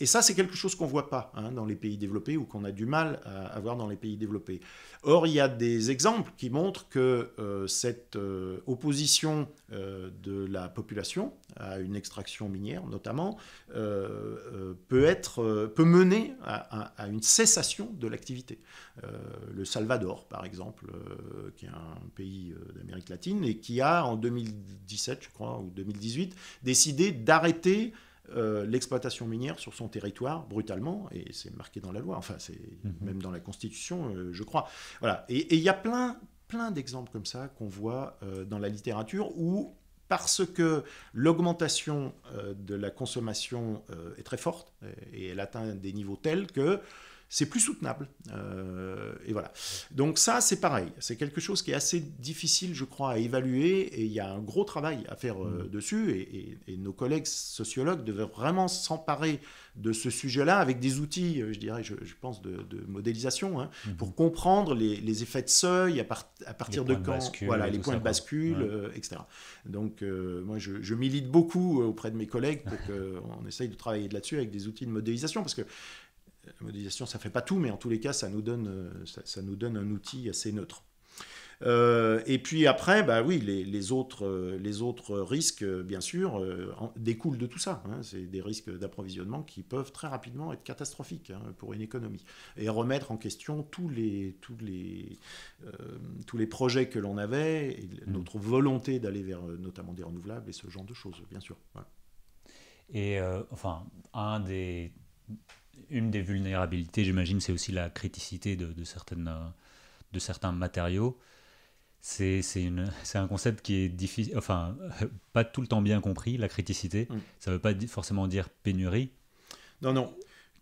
et ça, c'est quelque chose qu'on ne voit pas hein, dans les pays développés ou qu'on a du mal à, avoir voir dans les pays développés. Or, il y a des exemples qui montrent que euh, cette euh, opposition euh, de la population à une extraction minière, notamment, peut, être, peut mener à, une cessation de l'activité. le Salvador, par exemple, qui est un pays d'Amérique latine et qui a, en 2017, je crois, ou 2018, décidé d'arrêter euh, l'exploitation minière sur son territoire brutalement, et c'est marqué dans la loi, enfin c'est mhm. même dans la Constitution, euh, je crois. Voilà. Et il y a plein, plein d'exemples comme ça qu'on voit euh, dans la littérature où parce que l'augmentation de la consommation est très forte et elle atteint des niveaux tels que c'est plus soutenable. Euh, et voilà. Donc ça, c'est pareil. C'est quelque chose qui est assez difficile, je crois, à évaluer, et il y a un gros travail à faire euh, mm. dessus, et, nos collègues sociologues devaient vraiment s'emparer de ce sujet-là avec des outils, euh, je dirais, je, pense, de, modélisation, hein, mm-hmm. pour comprendre les, effets de seuil, à, partir de quand, voilà, les points de bascule, etc. Donc moi, je, milite beaucoup auprès de mes collègues pour qu'on essaye de travailler là-dessus avec des outils de modélisation, parce que la modélisation, ça ne fait pas tout, mais en tous les cas, ça nous donne, euh, ça, nous donne un outil assez neutre. Euh, et puis après, bah oui, les, autres, euh, les autres risques, bien sûr, découlent de tout ça. Hein. C'est des risques d'approvisionnement qui peuvent très rapidement être catastrophiques hein, pour une économie et remettre en question tous les, tous les, tous les projets que l'on avait, mmh. notre volonté d'aller vers notamment des renouvelables et ce genre de choses, bien sûr. Et enfin, un des une des vulnérabilités, j'imagine, c'est aussi la criticité de, certaines, euh, de certains matériaux. C'est un concept qui est difficile, enfin, pas tout le temps bien compris, la criticité. Mm. Ça ne veut pas forcément dire pénurie. Non, non.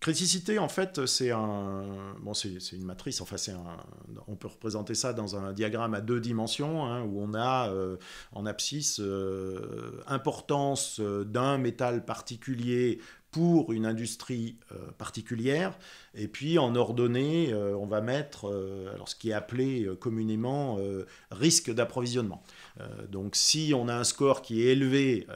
Criticité, en fait, c'est un, bon, c'est une matrice. Enfin, un, on peut représenter ça dans un diagramme à deux dimensions hein, où on a euh, en abscisse euh, importance d'un métal particulier pour une industrie euh, particulière, et puis en ordonnée, euh, on va mettre euh, alors ce qui est appelé communément risque d'approvisionnement. donc si on a un score qui est élevé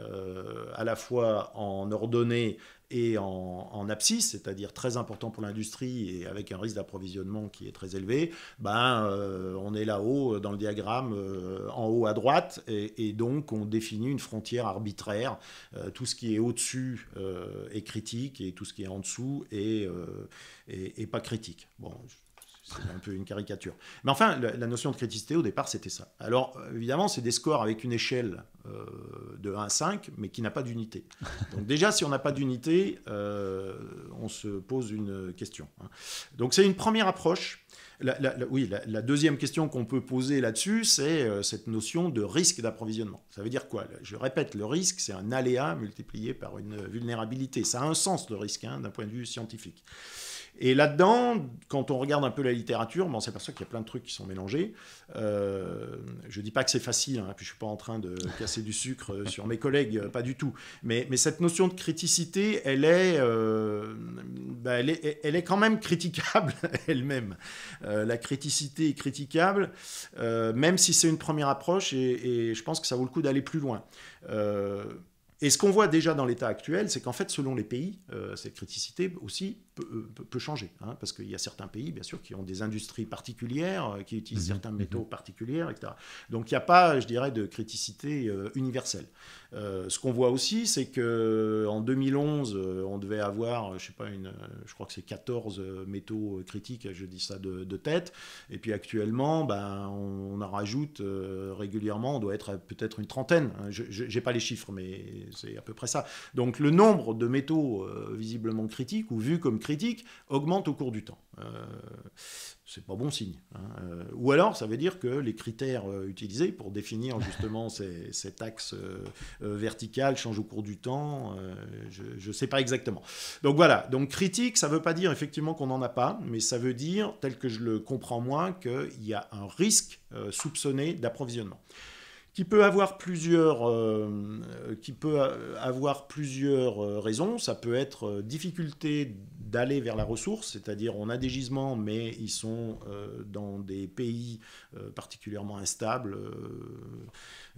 à la fois en ordonnée et en, abscisse, c'est-à-dire très important pour l'industrie et avec un risque d'approvisionnement qui est très élevé, ben, euh, on est là-haut euh, dans le diagramme, euh, en haut à droite, et, donc on définit une frontière arbitraire. tout ce qui est au-dessus est critique et tout ce qui est en dessous est, est pas critique. Bon, je un peu une caricature. Mais enfin, la, notion de criticité, au départ, c'était ça. Alors, évidemment, c'est des scores avec une échelle euh, de 1 à 5, mais qui n'a pas d'unité. Donc déjà, si on n'a pas d'unité, euh, on se pose une question. Hein. Donc c'est une première approche. oui, la, deuxième question qu'on peut poser là-dessus, c'est euh, cette notion de risque d'approvisionnement. Ça veut dire quoi Je répète, le risque, c'est un aléa multiplié par une vulnérabilité. Ça a un sens, le risque, hein, d'un point de vue scientifique. Et là-dedans, quand on regarde un peu la littérature, bon, on s'aperçoit qu'il y a plein de trucs qui sont mélangés. Euh, je ne dis pas que c'est facile, hein, puis je ne suis pas en train de casser du sucre euh, sur mes collègues, euh, pas du tout. Mais, mais cette notion de criticité, elle est, ben, elle, est elle est, quand même critiquable elle-même. la criticité est critiquable, même si c'est une première approche, et, et, je pense que ça vaut le coup d'aller plus loin. et ce qu'on voit déjà dans l'état actuel, c'est qu'en fait, selon les pays, cette criticité aussi euh, peut, changer, hein, parce qu'il y a certains pays, bien sûr, qui ont des industries particulières, euh, qui utilisent mhm. certains mhm. métaux particuliers, etc. Donc il n'y a pas, je dirais, de criticité euh, universelle. ce qu'on voit aussi, c'est que en 2011, on devait avoir, je sais pas, une, je crois que c'est 14 métaux critiques, je dis ça de, tête, et puis actuellement, ben, on, en rajoute régulièrement, on doit être peut-être une trentaine. Hein. Je n'ai pas les chiffres, mais c'est à peu près ça. Donc le nombre de métaux visiblement critiques ou vus comme critique augmente au cours du temps. Euh, c'est pas bon signe. Hein. Euh, ou alors, ça veut dire que les critères euh, utilisés pour définir justement cet axe vertical change au cours du temps. je ne sais pas exactement. Donc voilà. Donc critique, ça ne veut pas dire effectivement qu'on n'en a pas, mais ça veut dire, tel que je le comprends moins, qu'il y a un risque soupçonné d'approvisionnement qui peut avoir plusieurs, qui peut avoir plusieurs raisons. Ça peut être difficulté d'aller vers la ressource, c'est-à-dire on a des gisements, mais ils sont euh, dans des pays euh, particulièrement instables,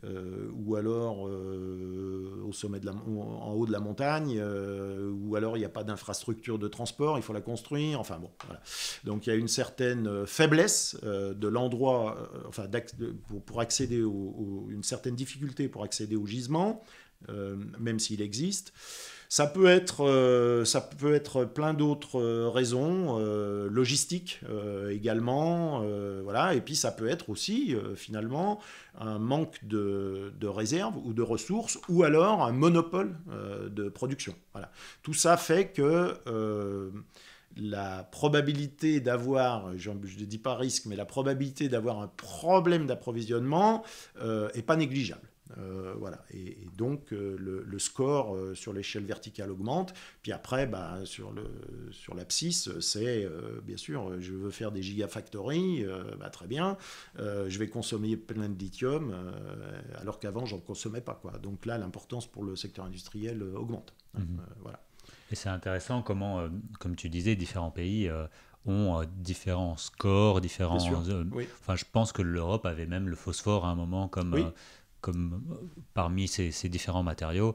euh, ou alors au sommet de la, en haut de la montagne, ou alors il n'y a pas d'infrastructure de transport, il faut la construire, enfin bon, voilà. Donc il y a une certaine faiblesse de l'endroit, enfin pour, pour, accéder au, une certaine difficulté pour accéder au gisement, même s'il existe. Ça peut être, euh, ça peut être plein d'autres euh, raisons, euh, logistiques également, voilà. Et puis ça peut être aussi finalement un manque de, de réserves ou de ressources, ou alors un monopole de production. Voilà. Tout ça fait que la probabilité d'avoir, je ne dis pas risque, mais la probabilité d'avoir un problème d'approvisionnement n'est pas négligeable. Euh, voilà. Et, donc, euh, le, score euh, sur l'échelle verticale augmente. Puis après, bah, sur, le, sur l'abscisse, c'est bien sûr, je veux faire des gigafactories, bah, très bien. je vais consommer plein de lithium, alors qu'avant, j'en consommais pas. Quoi. Donc là, l'importance pour le secteur industriel augmente. Mmh. voilà. Et c'est intéressant comment, comme tu disais, différents pays ont différents scores, différents. Oui. Enfin, je pense que l'Europe avait même le phosphore à un moment comme comme parmi ces, différents matériaux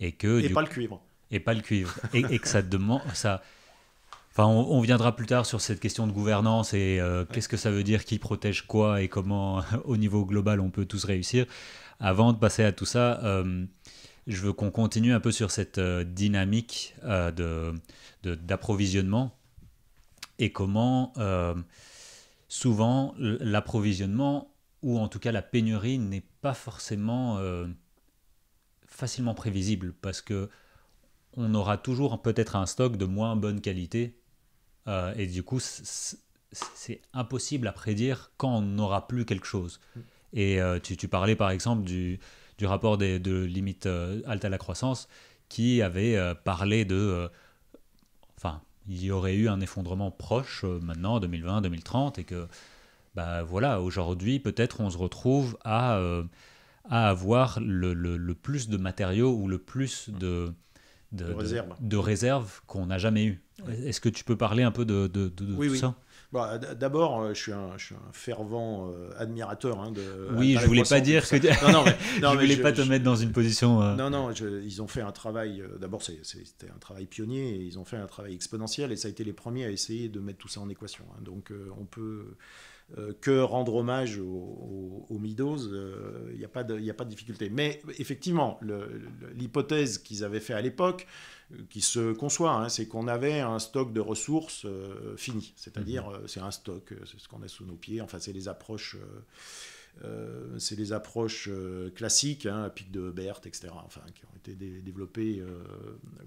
et que et pas le cuivre et pas le cuivre et, et que ça demande ça Enfin, on, viendra plus tard sur cette question de gouvernance et euh, qu'est-ce que ça veut dire, qui protège quoi et comment, au niveau global, on peut tous réussir. Avant de passer à tout ça, euh, je veux qu'on continue un peu sur cette euh, dynamique d'approvisionnement de, d'approvisionnement et comment souvent l'approvisionnement ou en tout cas la pénurie n'est pas forcément euh, facilement prévisible parce que on aura toujours peut-être un stock de moins bonne qualité euh, et du coup c'est impossible à prédire quand on n'aura plus quelque chose. Mm. Et euh, tu, parlais par exemple du, rapport des, de limite à la croissance qui avait parlé de enfin il y aurait eu un effondrement proche maintenant 2020 2030 et que bah, voilà, aujourd'hui, peut-être on se retrouve à, euh, à avoir le, le, plus de matériaux ou le plus mmh. de, de, réserves qu'on n'a jamais eu. Est-ce que tu peux parler un peu de, de tout ça bah, D'abord, euh, je, suis un fervent euh, admirateur hein, de. Oui, je voulais pas dire que. non, non, mais, je voulais pas te mettre dans une position. Non, non, ils ont fait un travail. D'abord, c'était un travail pionnier. ils ont fait un travail exponentiel et ça a été les premiers à essayer de mettre tout ça en équation. Hein. donc, on peut euh, que rendre hommage aux, Midos, euh, il n'y a, pas de difficulté. Mais effectivement, l'hypothèse qu'ils avaient fait à l'époque, euh, qui se conçoit, hein, c'est qu'on avait un stock de ressources fini. C'est-à-dire, mhm. c'est un stock, c'est ce qu'on a sous nos pieds, enfin, c'est les approches. Euh, c'est les approches euh, classiques, à hein, pic de Berthe etc., qui ont été développées euh,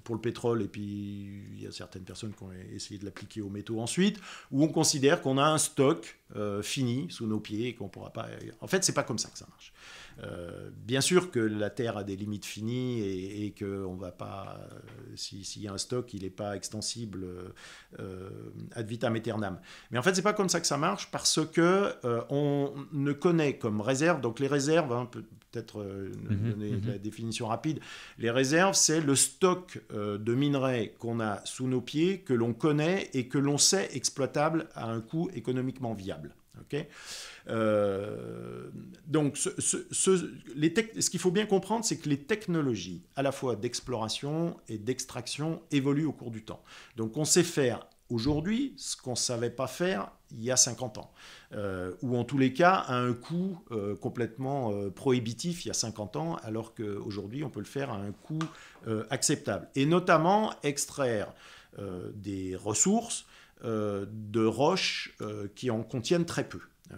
pour le pétrole, et puis il y a certaines personnes qui ont essayé de l'appliquer aux métaux ensuite, où on considère qu'on a un stock fini sous nos pieds et qu'on ne pourra pas... En fait, c'est pas comme ça que ça marche. Euh, bien sûr que la terre a des limites finies et, et que on va pas, euh, s'il y a un stock, il n'est pas extensible euh, ad vitam aeternam. Mais en fait, c'est pas comme ça que ça marche parce que on ne connaît comme réserve, donc les réserves, hein, peut-être mhm, donner mhm. la définition rapide, les réserves, c'est le stock de minerais qu'on a sous nos pieds, que l'on connaît et que l'on sait exploitable à un coût économiquement viable. Euh, donc, ce, qu'il faut bien comprendre, c'est que les technologies, à la fois d'exploration et d'extraction, évoluent au cours du temps. Donc, on sait faire aujourd'hui ce qu'on ne savait pas faire il y a 50 ans, euh, ou en tous les cas à un coût euh, complètement prohibitif il y a 50 ans, alors qu'aujourd'hui on peut le faire à un coût acceptable. Et notamment extraire des ressources euh, de roches euh, qui en contiennent très peu, euh,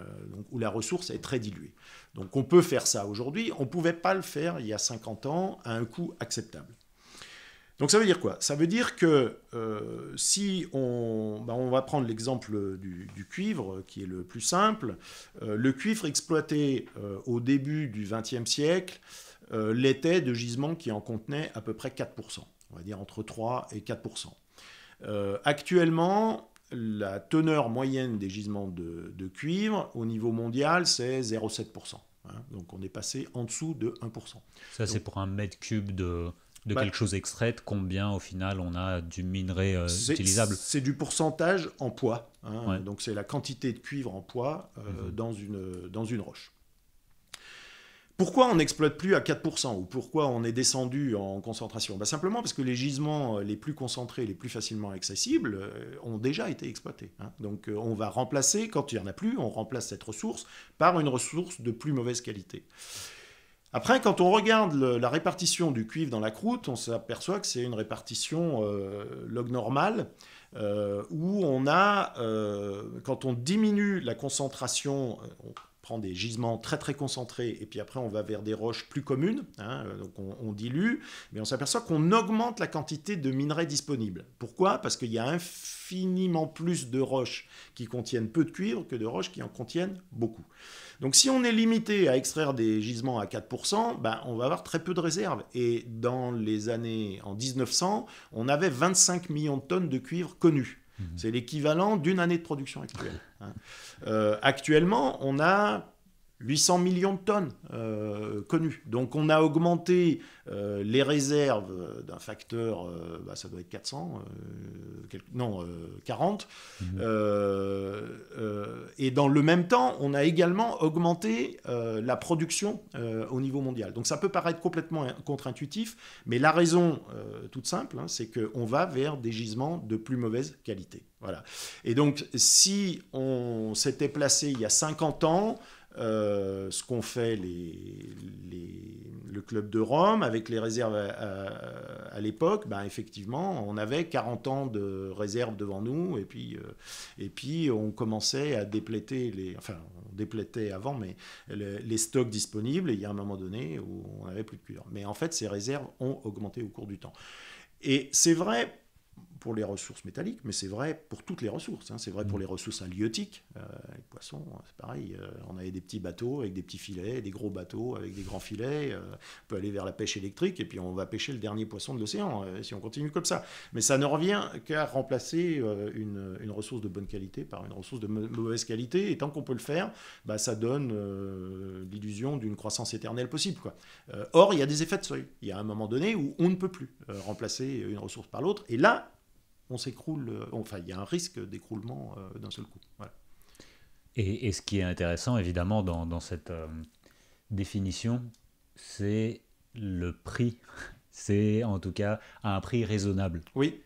où la ressource est très diluée. Donc on peut faire ça aujourd'hui, on ne pouvait pas le faire il y a 50 ans à un coût acceptable. Donc ça veut dire quoi Ça veut dire que si on, bah, on va prendre l'exemple du, cuivre, qui est le plus simple, le cuivre exploité au début du XXe siècle l'était de gisements qui en contenaient à peu près 4%, on va dire entre 3 et 4%. actuellement, la teneur moyenne des gisements de, cuivre au niveau mondial, c'est 0,7%. Hein. donc on est passé en dessous de 1%. Ça, c'est pour un mètre cube de, bah quelque chose extrait. combien au final on a du minerai euh, utilisable C'est du pourcentage en poids. Hein. Donc c'est la quantité de cuivre en poids euh, mhm. dans une roche. Pourquoi on n'exploite plus à 4% ou pourquoi on est descendu en concentration bah, Simplement parce que les gisements euh, les plus concentrés, les plus facilement accessibles, euh, ont déjà été exploités. Hein. Donc euh, on va remplacer, quand il n'y en a plus, on remplace cette ressource par une ressource de plus mauvaise qualité. Après, quand on regarde la répartition du cuivre dans la croûte, on s'aperçoit que c'est une répartition log normale, où on a, quand on diminue la concentration, prend des gisements très très concentrés et puis après on va vers des roches plus communes, hein, euh, donc on, dilue, mais on s'aperçoit qu'on augmente la quantité de minerais disponibles. Pourquoi Parce qu'il y a infiniment plus de roches qui contiennent peu de cuivre que de roches qui en contiennent beaucoup. Donc si on est limité à extraire des gisements à 4%, ben, on va avoir très peu de réserves. Et dans les années en 1900, on avait 25 millions de tonnes de cuivre connues. Mhm. C'est l'équivalent d'une année de production actuelle. Hein. Euh, actuellement, on a 800 millions de tonnes euh, connues. Donc on a augmenté euh, les réserves d'un facteur, euh, bah, ça doit être 400, non, 40. Mhm. et dans le même temps, on a également augmenté la production au niveau mondial. Donc ça peut paraître complètement contre-intuitif, mais la raison toute simple, hein, c'est qu'on va vers des gisements de plus mauvaise qualité. Voilà. Et donc si on s'était placé il y a 50 ans, euh, ce qu'ont fait les, les, le club de Rome avec les réserves à, l'époque, ben effectivement, on avait 40 ans de réserves devant nous et puis, euh, et puis on commençait à dépléter les. Enfin, on avant, mais les stocks disponibles. Et il y a un moment donné où on n'avait plus de cuir, Mais en fait, ces réserves ont augmenté au cours du temps. Et c'est vrai pour les ressources métalliques, mais c'est vrai pour toutes les ressources. Hein. C'est vrai pour mm. les ressources halieutiques, euh, les poissons, hein, c'est pareil. Euh, on avait des petits bateaux avec des petits filets, des gros bateaux avec des grands filets. Euh, on peut aller vers la pêche électrique et puis on va pêcher le dernier poisson de l'océan euh, si on continue comme ça. Mais ça ne revient qu'à remplacer une, une, ressource de bonne qualité par une ressource de mauvaise qualité. Et tant qu'on peut le faire, bah, ça donne l'illusion d'une croissance éternelle possible. Quoi. or, il y a des effets de seuil. Il y a un moment donné où on ne peut plus remplacer une ressource par l'autre. Et là, on s'écroule, euh, enfin il y a un risque d'écroulement euh, d'un seul coup. Et, ce qui est intéressant évidemment dans, cette euh, définition, c'est le prix. C'est en tout cas à un prix raisonnable. Oui.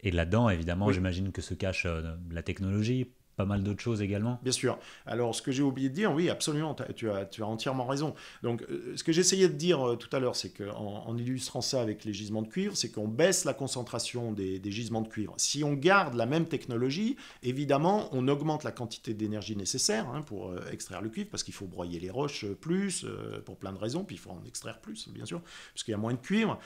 Et là-dedans, évidemment, j'imagine que se cache la technologie, mal d'autres choses également. Bien sûr. Alors, ce que j'ai oublié de dire, oui, absolument, tu, as, tu as entièrement raison. Donc, euh, ce que j'essayais de dire euh, tout à l'heure, c'est qu'en en illustrant ça avec les gisements de cuivre, c'est qu'on baisse la concentration des, gisements de cuivre. Si on garde la même technologie, évidemment, on augmente la quantité d'énergie nécessaire hein, pour euh, extraire le cuivre, parce qu'il faut broyer les roches plus, pour plein de raisons, puis il faut en extraire plus, bien sûr, parce qu'il y a moins de cuivre.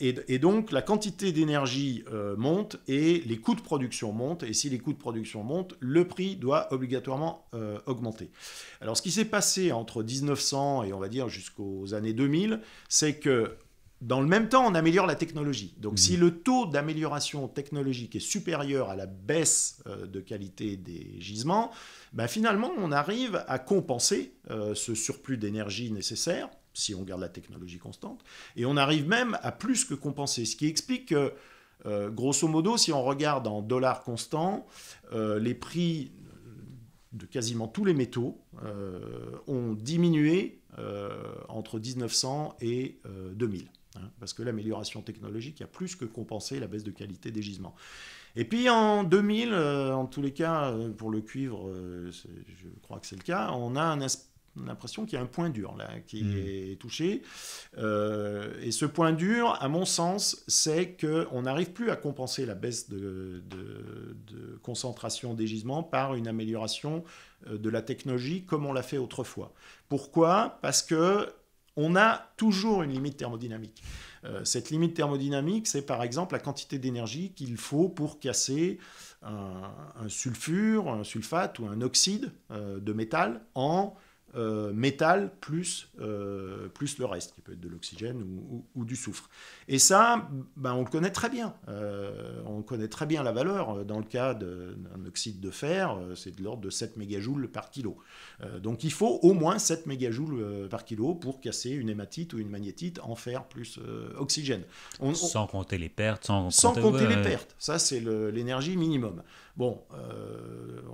et, et, donc, la quantité d'énergie monte et les coûts de production montent. Et si les coûts de production monte, le prix doit obligatoirement euh, augmenter. Alors ce qui s'est passé entre 1900 et on va dire jusqu'aux années 2000, c'est que dans le même temps, on améliore la technologie. Donc si mmh. le taux d'amélioration technologique est supérieur à la baisse euh, de qualité des gisements, ben, finalement on arrive à compenser euh, ce surplus d'énergie nécessaire si on garde la technologie constante, et on arrive même à plus que compenser, ce qui explique que euh, grosso modo, si on regarde en dollars constants, euh, les prix de quasiment tous les métaux euh, ont diminué entre 1900 et 2000 hein, parce que l'amélioration technologique a plus que compensé la baisse de qualité des gisements. Et puis en 2000, en tous les cas, pour le cuivre, je crois que c'est le cas, on a un l'impression qu'il y a un point dur là qui hmm. est touché. Euh, et ce point dur, à mon sens, c'est qu'on n'arrive plus à compenser la baisse de, concentration des gisements par une amélioration euh, de la technologie comme on l'a fait autrefois. Pourquoi Parce que on a toujours une limite thermodynamique. Euh, cette limite thermodynamique, c'est par exemple la quantité d'énergie qu'il faut pour casser un, sulfure, un sulfate ou un oxyde de métal en euh, métal plus, euh, plus le reste, qui peut être de l'oxygène ou, du soufre. Et ça, ben, on le connaît très bien. Euh, on connaît très bien la valeur. Dans le cas d'un oxyde de fer, c'est de l'ordre de 7 mégajoules par kilo. donc il faut au moins 7 mégajoules par kilo pour casser une hématite ou une magnétite en fer plus oxygène. Sans compter les pertes. Sans, compter, les pertes. Ça, c'est l'énergie minimum. Bon,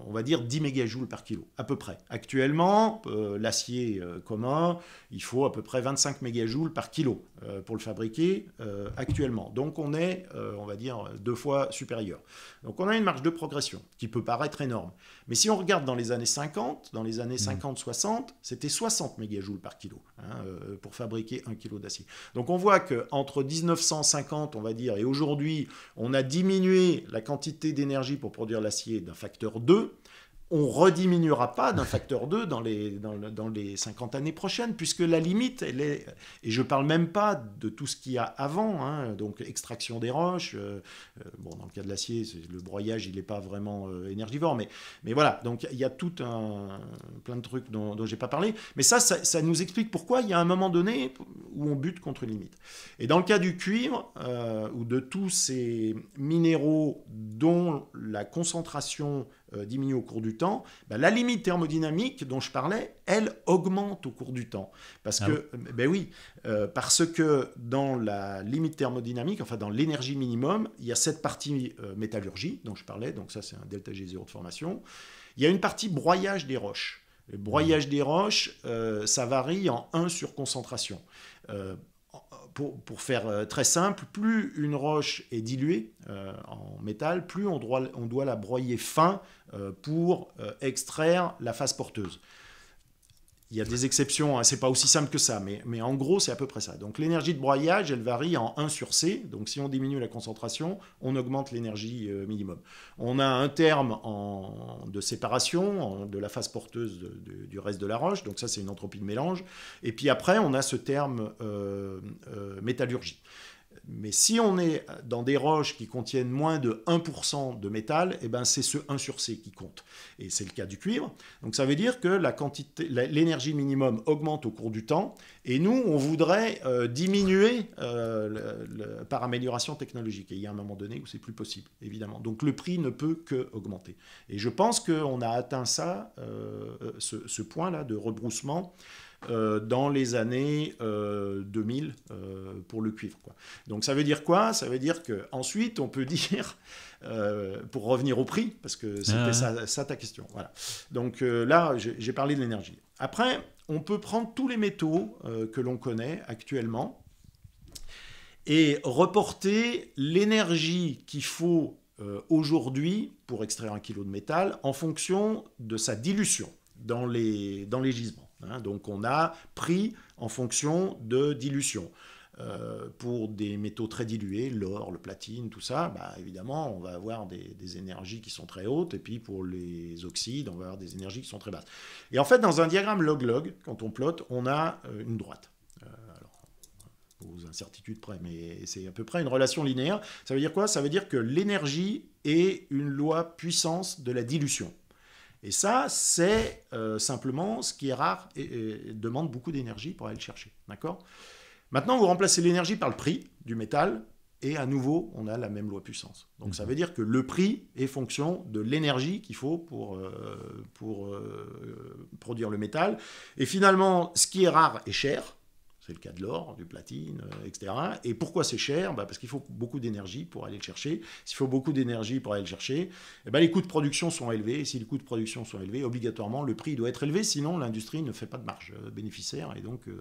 on va dire 10 mégajoules par kilo, à peu près. Actuellement, euh, l'acier euh, commun, il faut à peu près 25 mégajoules par kilo euh, pour le fabriquer actuellement. Donc on est, on va dire, deux fois supérieur. Donc on a une marge de progression qui peut paraître énorme. Mais si on regarde dans les années 50, dans les années 50-60, mmh. c'était 60 mégajoules par kilo hein, pour fabriquer un kilo d'acier. Donc on voit qu'entre 1950, on va dire, et aujourd'hui, on a diminué la quantité d'énergie pour produire l'acier d'un facteur 2 on rediminuera pas d'un facteur 2 dans les, dans, les 50 années prochaines, puisque la limite, elle est, et je ne parle même pas de tout ce qu'il y a avant, hein, donc extraction des roches, euh, euh, bon, dans le cas de l'acier, le broyage, il n'est pas vraiment euh, énergivore, mais, mais voilà, donc il y a tout un, plein de trucs dont, dont j'ai pas parlé, mais ça, ça, nous explique pourquoi il y a un moment donné où on bute contre une limite. Et dans le cas du cuivre, ou de tous ces minéraux dont la concentration euh, diminue au cours du temps, bah, la limite thermodynamique dont je parlais, elle augmente au cours du temps. Parce ah que, euh, ben oui, euh, parce que dans la limite thermodynamique, enfin dans l'énergie minimum, il y a cette partie métallurgie dont je parlais, donc ça c'est un delta G0 de formation. Il y a une partie broyage des roches. Le broyage mmh. des roches, ça varie en 1 sur concentration pour, faire euh, très simple, plus une roche est diluée euh, en métal, plus on doit, la broyer fin euh, pour extraire la face porteuse. Il y a des exceptions, ce hein. c'est pas aussi simple que ça, mais, en gros, c'est à peu près ça. Donc l'énergie de broyage, elle varie en 1 sur C. Donc si on diminue la concentration, on augmente l'énergie euh, minimum. On a un terme de séparation de la phase porteuse du reste de la roche, donc ça c'est une entropie de mélange. Et puis après, on a ce terme euh, euh, métallurgie. Mais si on est dans des roches qui contiennent moins de 1% de métal, eh ben, c'est ce 1 sur C qui compte. Et c'est le cas du cuivre. Donc ça veut dire que l'énergie minimum augmente au cours du temps. Et nous, on voudrait euh, diminuer euh, par amélioration technologique. Et il y a un moment donné où c'est plus possible, évidemment. Donc le prix ne peut qu'augmenter. Et je pense qu'on a atteint ça, euh, ce, ce point-là de rebroussement. Euh, dans les années 2000 euh, euh, pour le cuivre. Quoi. Donc ça veut dire quoi Ça veut dire qu'ensuite, on peut dire, pour revenir au prix, parce que c'était ah ça, ça, ta question. Voilà. Donc là, j'ai parlé de l'énergie. Après, on peut prendre tous les métaux que l'on connaît actuellement et reporter l'énergie qu'il faut aujourd'hui pour extraire un kilo de métal en fonction de sa dilution dans les, dans les gisements. Hein, donc on a pris en fonction de dilution. Euh, pour des métaux très dilués, l'or, le platine, tout ça, bah, évidemment, on va avoir des, énergies qui sont très hautes, et puis pour les oxydes, on va avoir des énergies qui sont très basses. Et en fait, dans un diagramme log-log, quand on plotte, on a euh, une droite. Euh, aux incertitudes près, mais c'est à peu près une relation linéaire. Ça veut dire quoi Ça veut dire que l'énergie est une loi puissance de la dilution. Et ça, c'est euh, simplement ce qui est rare et, demande beaucoup d'énergie pour aller le chercher. Maintenant, vous remplacez l'énergie par le prix du métal, et à nouveau, on a la même loi puissance. Donc ça mhm. veut dire que le prix est fonction de l'énergie qu'il faut pour, euh, euh, produire le métal. Et finalement, ce qui est rare est cher le cas de l'or, du platine, euh, etc. Et pourquoi c'est cher bah, Parce qu'il faut beaucoup d'énergie pour aller le chercher. S'il faut beaucoup d'énergie pour aller le chercher, et eh ben, les coûts de production sont élevés. si les coûts de production sont élevés, obligatoirement, le prix doit être élevé. Sinon, l'industrie ne fait pas de marge euh, bénéficiaire et donc euh,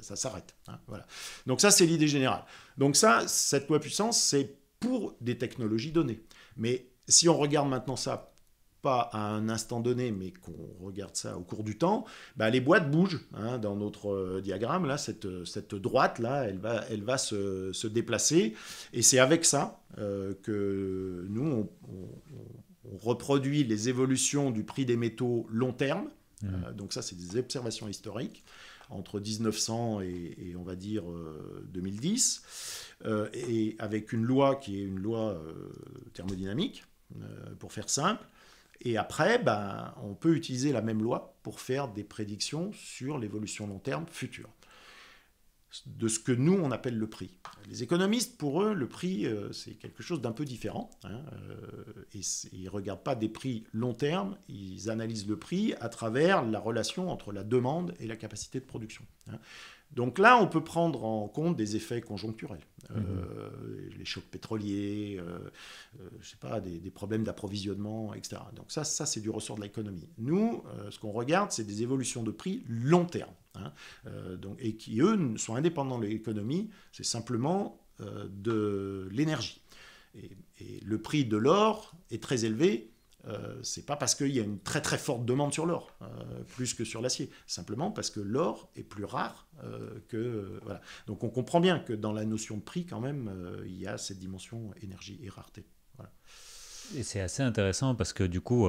ça, s'arrête. Hein, voilà. Donc ça, c'est l'idée générale. Donc ça, cette loi puissance, c'est pour des technologies données. Mais si on regarde maintenant ça pas à un instant donné, mais qu'on regarde ça au cours du temps, bah, les boîtes bougent. Hein, dans notre euh, diagramme, là, cette, euh, droite-là, elle va, se, déplacer. Et c'est avec ça euh, que nous, on, reproduit les évolutions du prix des métaux long terme. Mmh. donc ça, c'est des observations historiques entre 1900 et, on va dire 2010, et avec une loi qui est une loi thermodynamique, pour faire simple, et après, ben, on peut utiliser la même loi pour faire des prédictions sur l'évolution long terme future de ce que nous, on appelle le prix. Les économistes, pour eux, le prix, euh, c'est quelque chose d'un peu différent. Hein, euh, et ils ne regardent pas des prix long terme, ils analysent le prix à travers la relation entre la demande et la capacité de production. Hein. Donc là, on peut prendre en compte des effets conjoncturels, euh, mhm. les chocs pétroliers, euh, euh, pas, des, problèmes d'approvisionnement, etc. Donc ça, ça c'est du ressort de l'économie. Nous, ce qu'on regarde, c'est des évolutions de prix long terme, hein. donc, et qui, eux, sont indépendants de l'économie, c'est simplement de l'énergie. et le prix de l'or est très élevé euh, c'est pas parce qu'il y a une très très forte demande sur l'or, euh, plus que sur l'acier, simplement parce que l'or est plus rare euh, que. voilà. Donc on comprend bien que dans la notion de prix, quand même, il y a cette dimension énergie et rareté. Et c'est assez intéressant parce que du coup.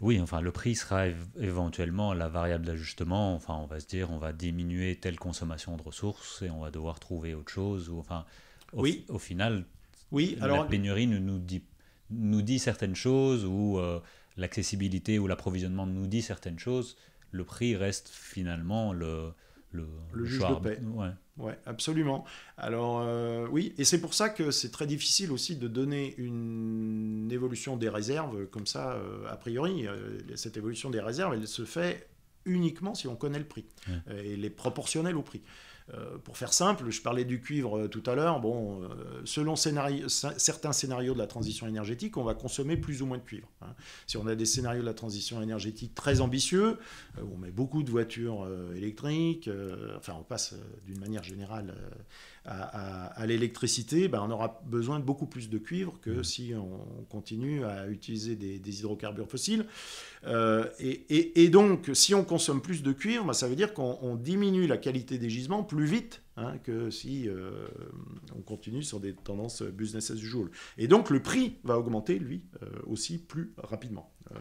Oui, enfin, le prix sera éventuellement la variable d'ajustement. Enfin, on va se dire, on va diminuer telle consommation de ressources et on va devoir trouver autre chose. Ou, enfin, au, oui. au final, oui, alors, la pénurie ne nous dit pas nous dit certaines choses, ou euh, l'accessibilité ou l'approvisionnement nous dit certaines choses, le prix reste finalement le, le, juge de paix. Ouais. absolument. Alors euh, oui, et c'est pour ça que c'est très difficile aussi de donner une évolution des réserves comme ça, euh, a priori. cette évolution des réserves, elle se fait uniquement si on connaît le prix. Et elle est proportionnelle au prix. Euh, pour faire simple, je parlais du cuivre euh, tout à l'heure. Bon, euh, selon certains scénarios de la transition énergétique, on va consommer plus ou moins de cuivre. Hein. Si on a des scénarios de la transition énergétique très ambitieux, on met beaucoup de voitures électriques, enfin, on passe d'une manière générale à, l'électricité, ben on aura besoin de beaucoup plus de cuivre que mmh. si on continue à utiliser des, hydrocarbures fossiles. Euh, et, donc, si on consomme plus de cuivre, ben, ça veut dire qu'on diminue la qualité des gisements plus vite Hein, que si euh, on continue sur des tendances business as usual. Et donc le prix va augmenter, lui, euh, aussi plus rapidement. Euh,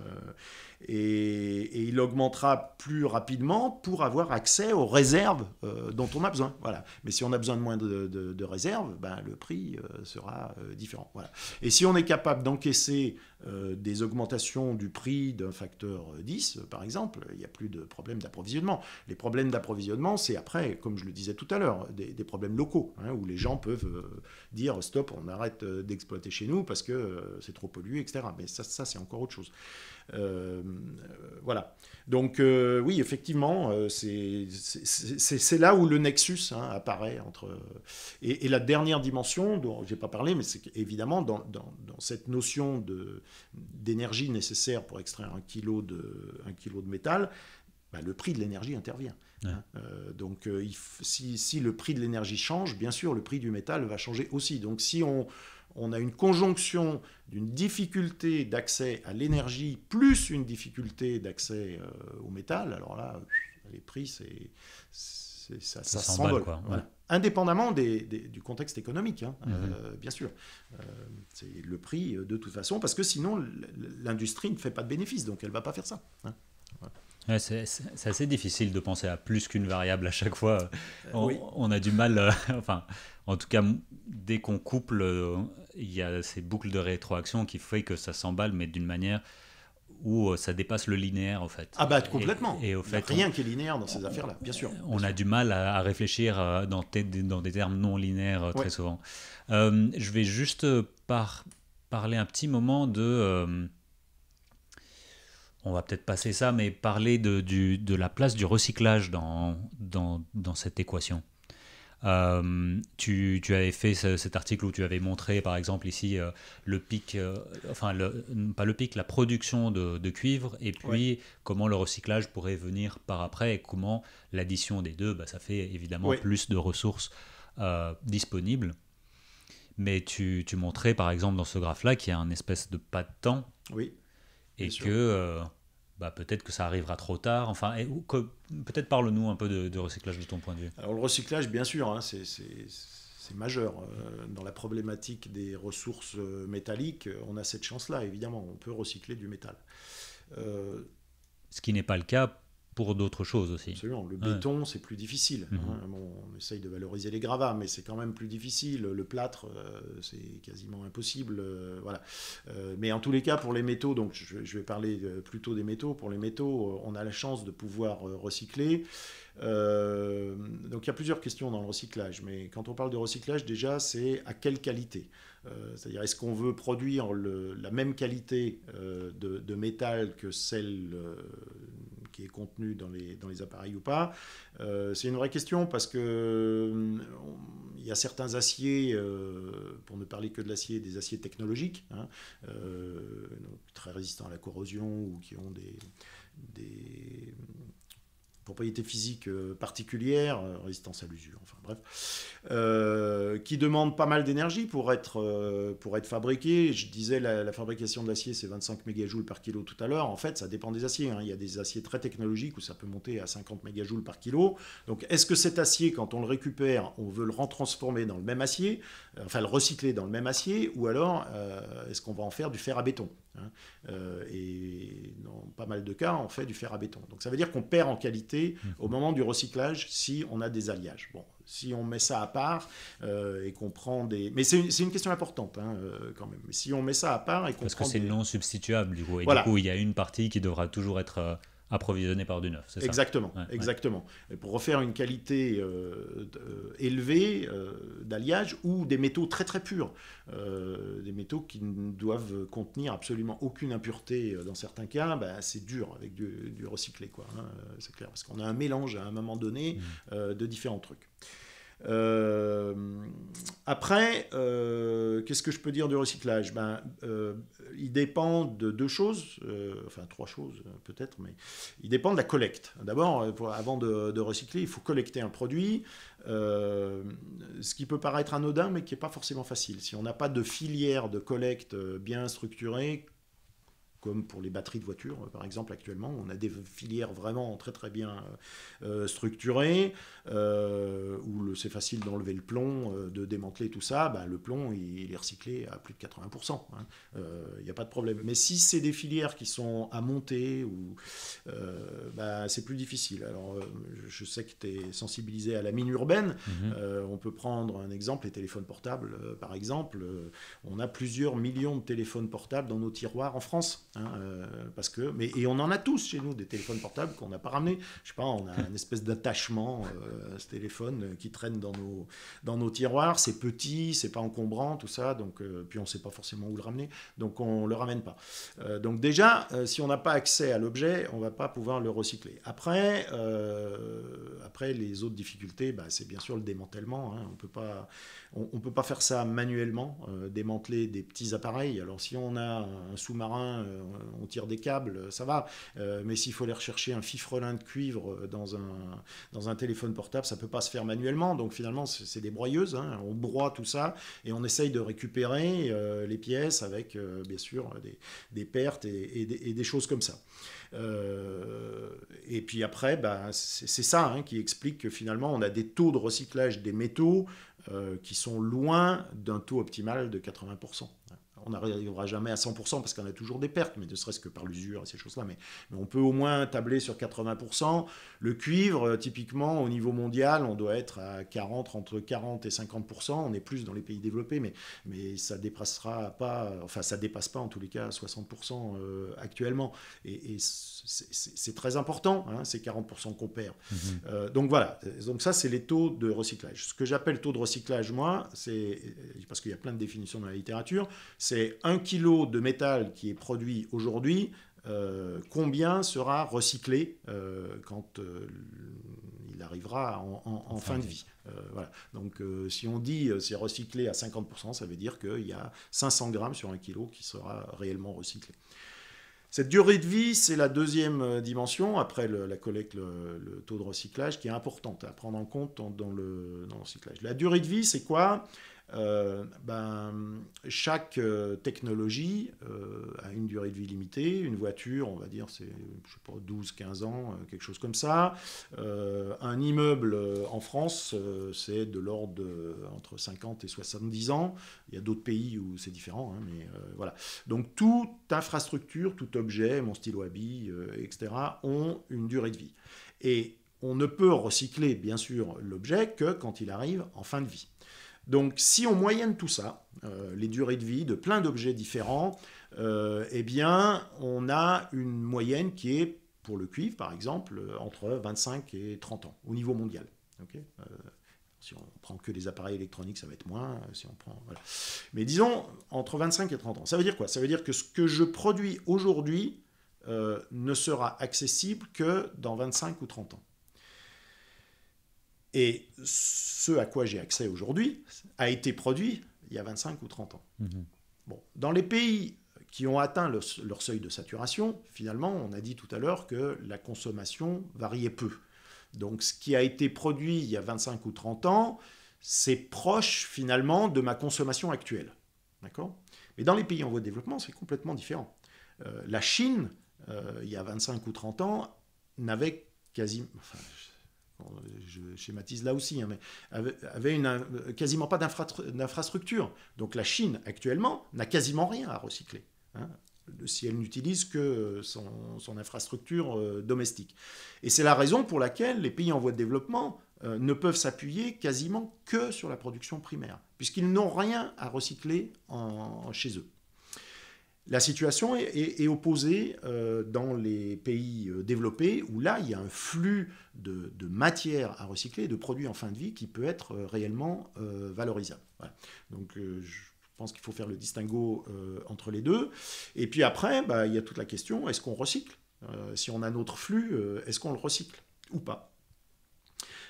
et, il augmentera plus rapidement pour avoir accès aux réserves dont on a besoin. Voilà. Mais si on a besoin de moins de, de réserves, ben, le prix sera différent. Voilà. Et si on est capable d'encaisser euh, des augmentations du prix d'un facteur 10, euh, euh, par exemple, il n'y a plus de problème d'approvisionnement. Les problèmes d'approvisionnement, c'est après, comme je le disais tout à l'heure, des, problèmes locaux, hein, où les gens peuvent dire stop, on arrête d'exploiter chez nous parce que c'est trop pollué, etc. Mais ça c'est encore autre chose. Euh, voilà. Donc euh, oui, effectivement, euh, c'est là où le nexus hein, apparaît entre et, la dernière dimension dont j'ai pas parlé, mais c'est évidemment dans, cette notion d'énergie nécessaire pour extraire un kilo de un kilo de métal, bah, le prix de l'énergie intervient. Hein, donc, si, si, le prix de l'énergie change, bien sûr, le prix du métal va changer aussi. Donc, si on, on a une conjonction d'une difficulté d'accès à l'énergie plus une difficulté d'accès euh, au métal. Alors là, les prix, c'est, ça, ça, s'envole. Indépendamment du contexte économique, hein, mhm. euh, bien sûr. Euh, c'est le prix de toute façon, parce que sinon, l'industrie ne fait pas de bénéfice, donc elle ne va pas faire ça. Hein. c'est assez difficile de penser à plus qu'une variable à chaque fois. on a du mal. enfin, en tout cas, dès qu'on couple, euh, il y a ces boucles de rétroaction qui font que ça s'emballe, mais d'une manière où euh, ça dépasse le linéaire en fait. Ah bah complètement. Et, au fait, il a rien qui est linéaire dans ces affaires-là, bien sûr. On a du mal à, réfléchir euh, dans, dans, des termes non linéaires très souvent. je vais juste par, parler un petit moment de... on va peut-être passer ça, mais parler de, du, de la place du recyclage dans, dans cette équation. Euh, tu, tu, avais fait cet article où tu avais montré, par exemple, ici, euh, le pic, euh, enfin, le, pas le pic, la production de, de cuivre, et puis comment le recyclage pourrait venir par après, et comment l'addition des deux, bah, ça fait évidemment plus de ressources disponibles. Mais tu, tu, montrais, par exemple, dans ce graphe-là, qu'il y a un espèce de pas de temps. Oui. Et que bah, peut-être que ça arrivera trop tard. Enfin, peut-être parle-nous un peu de, recyclage de ton point de vue. Alors le recyclage, bien sûr, hein, c'est majeur. Euh, dans la problématique des ressources euh, métalliques, euh, on a cette chance-là, évidemment. On peut recycler du métal. Ce qui n'est pas le cas pour d'autres choses aussi. Absolument. Le béton, c'est plus difficile. Mhm. Hein. on essaye de valoriser les gravats, mais c'est quand même plus difficile. Le plâtre, euh, c'est quasiment impossible. Euh, voilà. Euh, mais en tous les cas, pour les métaux, donc je, vais parler plutôt des métaux. Pour les métaux, on a la chance de pouvoir recycler. donc il y a plusieurs questions dans le recyclage, mais quand on parle de recyclage, déjà, c'est à quelle qualité c'est-à-dire, est-ce qu'on veut produire la même qualité de, de, métal que celle qui est contenu dans les, dans les appareils ou pas. Euh, c'est une vraie question parce que hum, il y a certains aciers, euh, pour ne parler que de l'acier, des aciers technologiques, hein, euh, très résistants à la corrosion ou qui ont des propriété physique euh, particulière, euh, résistance à l'usure, enfin bref, euh, qui demande pas mal d'énergie pour être, être Je disais la, fabrication de l'acier, c'est 25 mégajoules par kilo tout à l'heure. En fait, ça dépend des aciers. Hein. Il y a des aciers très technologiques où ça peut monter à 50 mégajoules par kilo. Donc, est-ce que cet acier, quand on le récupère, on veut le retransformer dans le même acier, enfin le recycler dans le même acier, ou alors est-ce qu'on va en faire du fer à béton Hein, euh, et dans pas mal de cas, on fait du fer à béton. Donc ça veut dire qu'on perd en qualité mhm. au moment du recyclage si on a des alliages. Bon, si on met ça à part euh, et qu'on prend des... Mais c'est une, question importante hein, euh, quand même. Si on met ça à part et qu'on... Parce que c'est non substituable du coup. Et du coup, il y a une partie qui devra toujours être approvisionné par du neuf, c'est ça Exactement, exactement. Pour refaire une qualité euh, euh, élevée euh, d'alliage ou des métaux très très purs, des métaux qui ne doivent contenir absolument aucune impureté dans certains cas, bah, c'est dur avec du, recyclé, quoi. Hein, c'est clair, parce qu'on a un mélange à un moment donné mmh. de différents trucs. Euh, après, euh, qu'est-ce que je peux dire du recyclage ben, euh, Il dépend de deux choses, enfin trois choses peut-être, mais il dépend de la collecte. D'abord, avant de, de, recycler, il faut collecter un produit, ce qui peut paraître anodin, mais qui n'est pas forcément facile. Si on n'a pas de filière de collecte bien structurée, comme pour les batteries de voitures, par exemple, actuellement. On a des filières vraiment très très bien euh, euh, structurées, euh, où c'est facile d'enlever le plomb, de démanteler tout ça. Bah, le plomb, il, est recyclé à plus de 80%. Il n'y a pas de problème. Mais si c'est des filières qui sont à monter, ou, bah, c'est plus difficile. Alors, je sais que tu es sensibilisé à la mine urbaine. Mhm. on peut prendre un exemple, les téléphones portables, par exemple. on a plusieurs millions de téléphones portables dans nos tiroirs en France. Hein, euh, parce que, mais, et on en a tous chez nous des téléphones portables qu'on n'a pas ramenés. Je sais pas, on a une espèce d'attachement euh, à ce téléphone euh, qui traîne dans nos, dans nos tiroirs. C'est petit, c'est pas encombrant, tout ça. Donc, puis on ne sait pas forcément où le ramener, donc on le ramène pas. donc déjà, si on n'a pas accès à l'objet, on va pas pouvoir le recycler. Après, après les autres difficultés, bah, c'est bien sûr le démantèlement. Hein. on peut pas, peut pas faire ça manuellement, démanteler des petits appareils. Alors si on a un sous-marin euh, on tire des câbles, ça va. Euh, mais s'il faut aller rechercher un fifrelin de cuivre dans un, téléphone portable, ça ne peut pas se faire manuellement. Donc finalement, c'est des broyeuses. Hein. On broie tout ça et on essaye de récupérer euh, les pièces avec, bien sûr, des, pertes et, des, choses comme ça. et puis après, ben, c'est ça hein, qui explique que finalement, on a des taux de recyclage des métaux qui sont loin d'un taux optimal de 80% on n'arrivera jamais à 100% parce qu'on a toujours des pertes, mais ne serait-ce que par l'usure et ces choses-là. Mais, on peut au moins tabler sur 80%. Le cuivre, euh, typiquement, au niveau mondial, on doit être à 40, entre 40 et 50%. On est plus dans les pays développés, mais, mais ça dépassera pas, enfin, ça dépasse pas en tous les cas 60% euh, actuellement. Et, c'est très important, hein, ces 40% qu'on perd. Mhm. Euh, donc voilà, euh, donc ça c'est les taux de recyclage. Ce que j'appelle taux de recyclage, moi, c'est, euh, parce qu'il y a plein de définitions dans la littérature, c'est un kilo de métal qui est produit aujourd'hui, combien sera recyclé quand il arrivera en, fin de vie. voilà. Donc si on dit c'est recyclé à 50%, ça veut dire qu'il y a 500 grammes sur un kilo qui sera réellement recyclé. Cette durée de vie, c'est la deuxième euh, dimension, après la collecte, le, taux de recyclage, qui est importante à prendre en compte le, dans le, recyclage. La durée de vie, c'est quoi euh, ben, chaque euh, technologie euh, a une durée de vie limitée. Une voiture, on va dire, c'est 12-15 ans, quelque chose comme ça. un immeuble en France, c'est de l'ordre entre 50 et 70 ans. Il y a d'autres pays où c'est différent, hein, mais voilà. Donc toute infrastructure, tout objet, mon stylo à billes, etc., ont une durée de vie. Et on ne peut recycler, bien sûr, l'objet que quand il arrive en fin de vie. Donc si on moyenne tout ça, euh, les durées de vie de plein d'objets différents, euh, eh bien on a une moyenne qui est, pour le cuivre par exemple, entre 25 et 30 ans au niveau mondial. Euh, si on prend que les appareils électroniques, ça va être moins. Si on prend, Mais disons entre 25 et 30 ans. Ça veut dire quoi Ça veut dire que ce que je produis aujourd'hui ne sera accessible que dans 25 ou 30 ans. Et ce à quoi j'ai accès aujourd'hui a été produit il y a 25 ou 30 ans. Mhm. Bon, dans les pays qui ont atteint leur seuil de saturation, finalement, on a dit tout à l'heure que la consommation variait peu. Donc ce qui a été produit il y a 25 ou 30 ans, c'est proche finalement de ma consommation actuelle. D'accord Mais dans les pays en voie de développement, c'est complètement différent. Euh, la Chine, euh, il y a 25 ou 30 ans, n'avait quasiment... Euh, je schématise là aussi, hein, mais avait, euh, quasiment pas d'infrastructure. Donc la Chine, actuellement, n'a quasiment rien à recycler, hein, si elle n'utilise que son, infrastructure euh, domestique. Et c'est la raison pour laquelle les pays en voie de développement ne peuvent s'appuyer quasiment que sur la production primaire, puisqu'ils n'ont rien à recycler chez eux. La situation est, opposée euh, dans les pays euh, développés où là, il y a un flux de, matières à recycler, de produits en fin de vie qui peut être euh, réellement valorisable. Donc je pense qu'il faut faire le distinguo entre les deux. Et puis après, bah, il y a toute la question, est-ce qu'on recycle Si on a notre flux, est-ce qu'on le recycle ou pas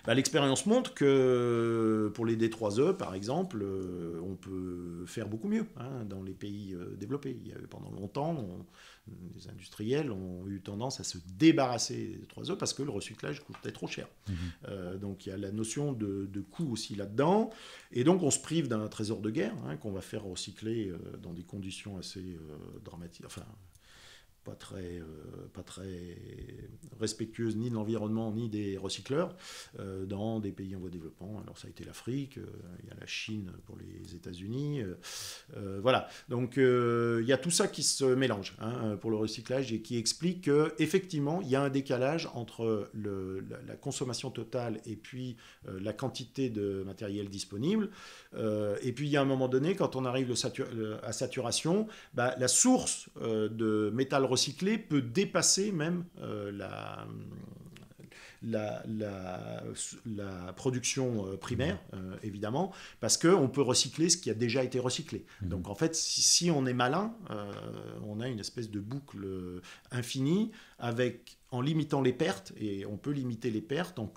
bah, l'expérience montre que pour les D3E, par exemple, euh, on peut faire beaucoup mieux hein, dans les pays euh, développés. Il y pendant longtemps, les industriels ont eu tendance à se débarrasser des D3E parce que le recyclage coûtait trop cher. Mhm. Euh, donc il y a la notion de, coût aussi là-dedans. Et donc on se prive d'un trésor de guerre hein, qu'on va faire recycler dans des conditions assez dramatiques pas très, euh, pas très respectueuse ni de l'environnement ni des recycleurs euh, dans des pays en voie de développement. Alors ça a été l'Afrique, euh, il y a la Chine pour les États-Unis. voilà, donc il y a tout ça qui se mélange hein, pour le recyclage et qui explique qu'effectivement il y a un décalage entre le, la, consommation totale et puis la quantité de matériel disponible. et puis il y a un moment donné, quand on arrive le à saturation, bah, la source de métal recyclé peut dépasser même euh, la, production euh, primaire, mmh. euh, évidemment, parce qu'on peut recycler ce qui a déjà été recyclé. Mmh. Donc en fait, si, on est malin, on a une espèce de boucle infinie avec, en limitant les pertes, et on peut limiter les pertes en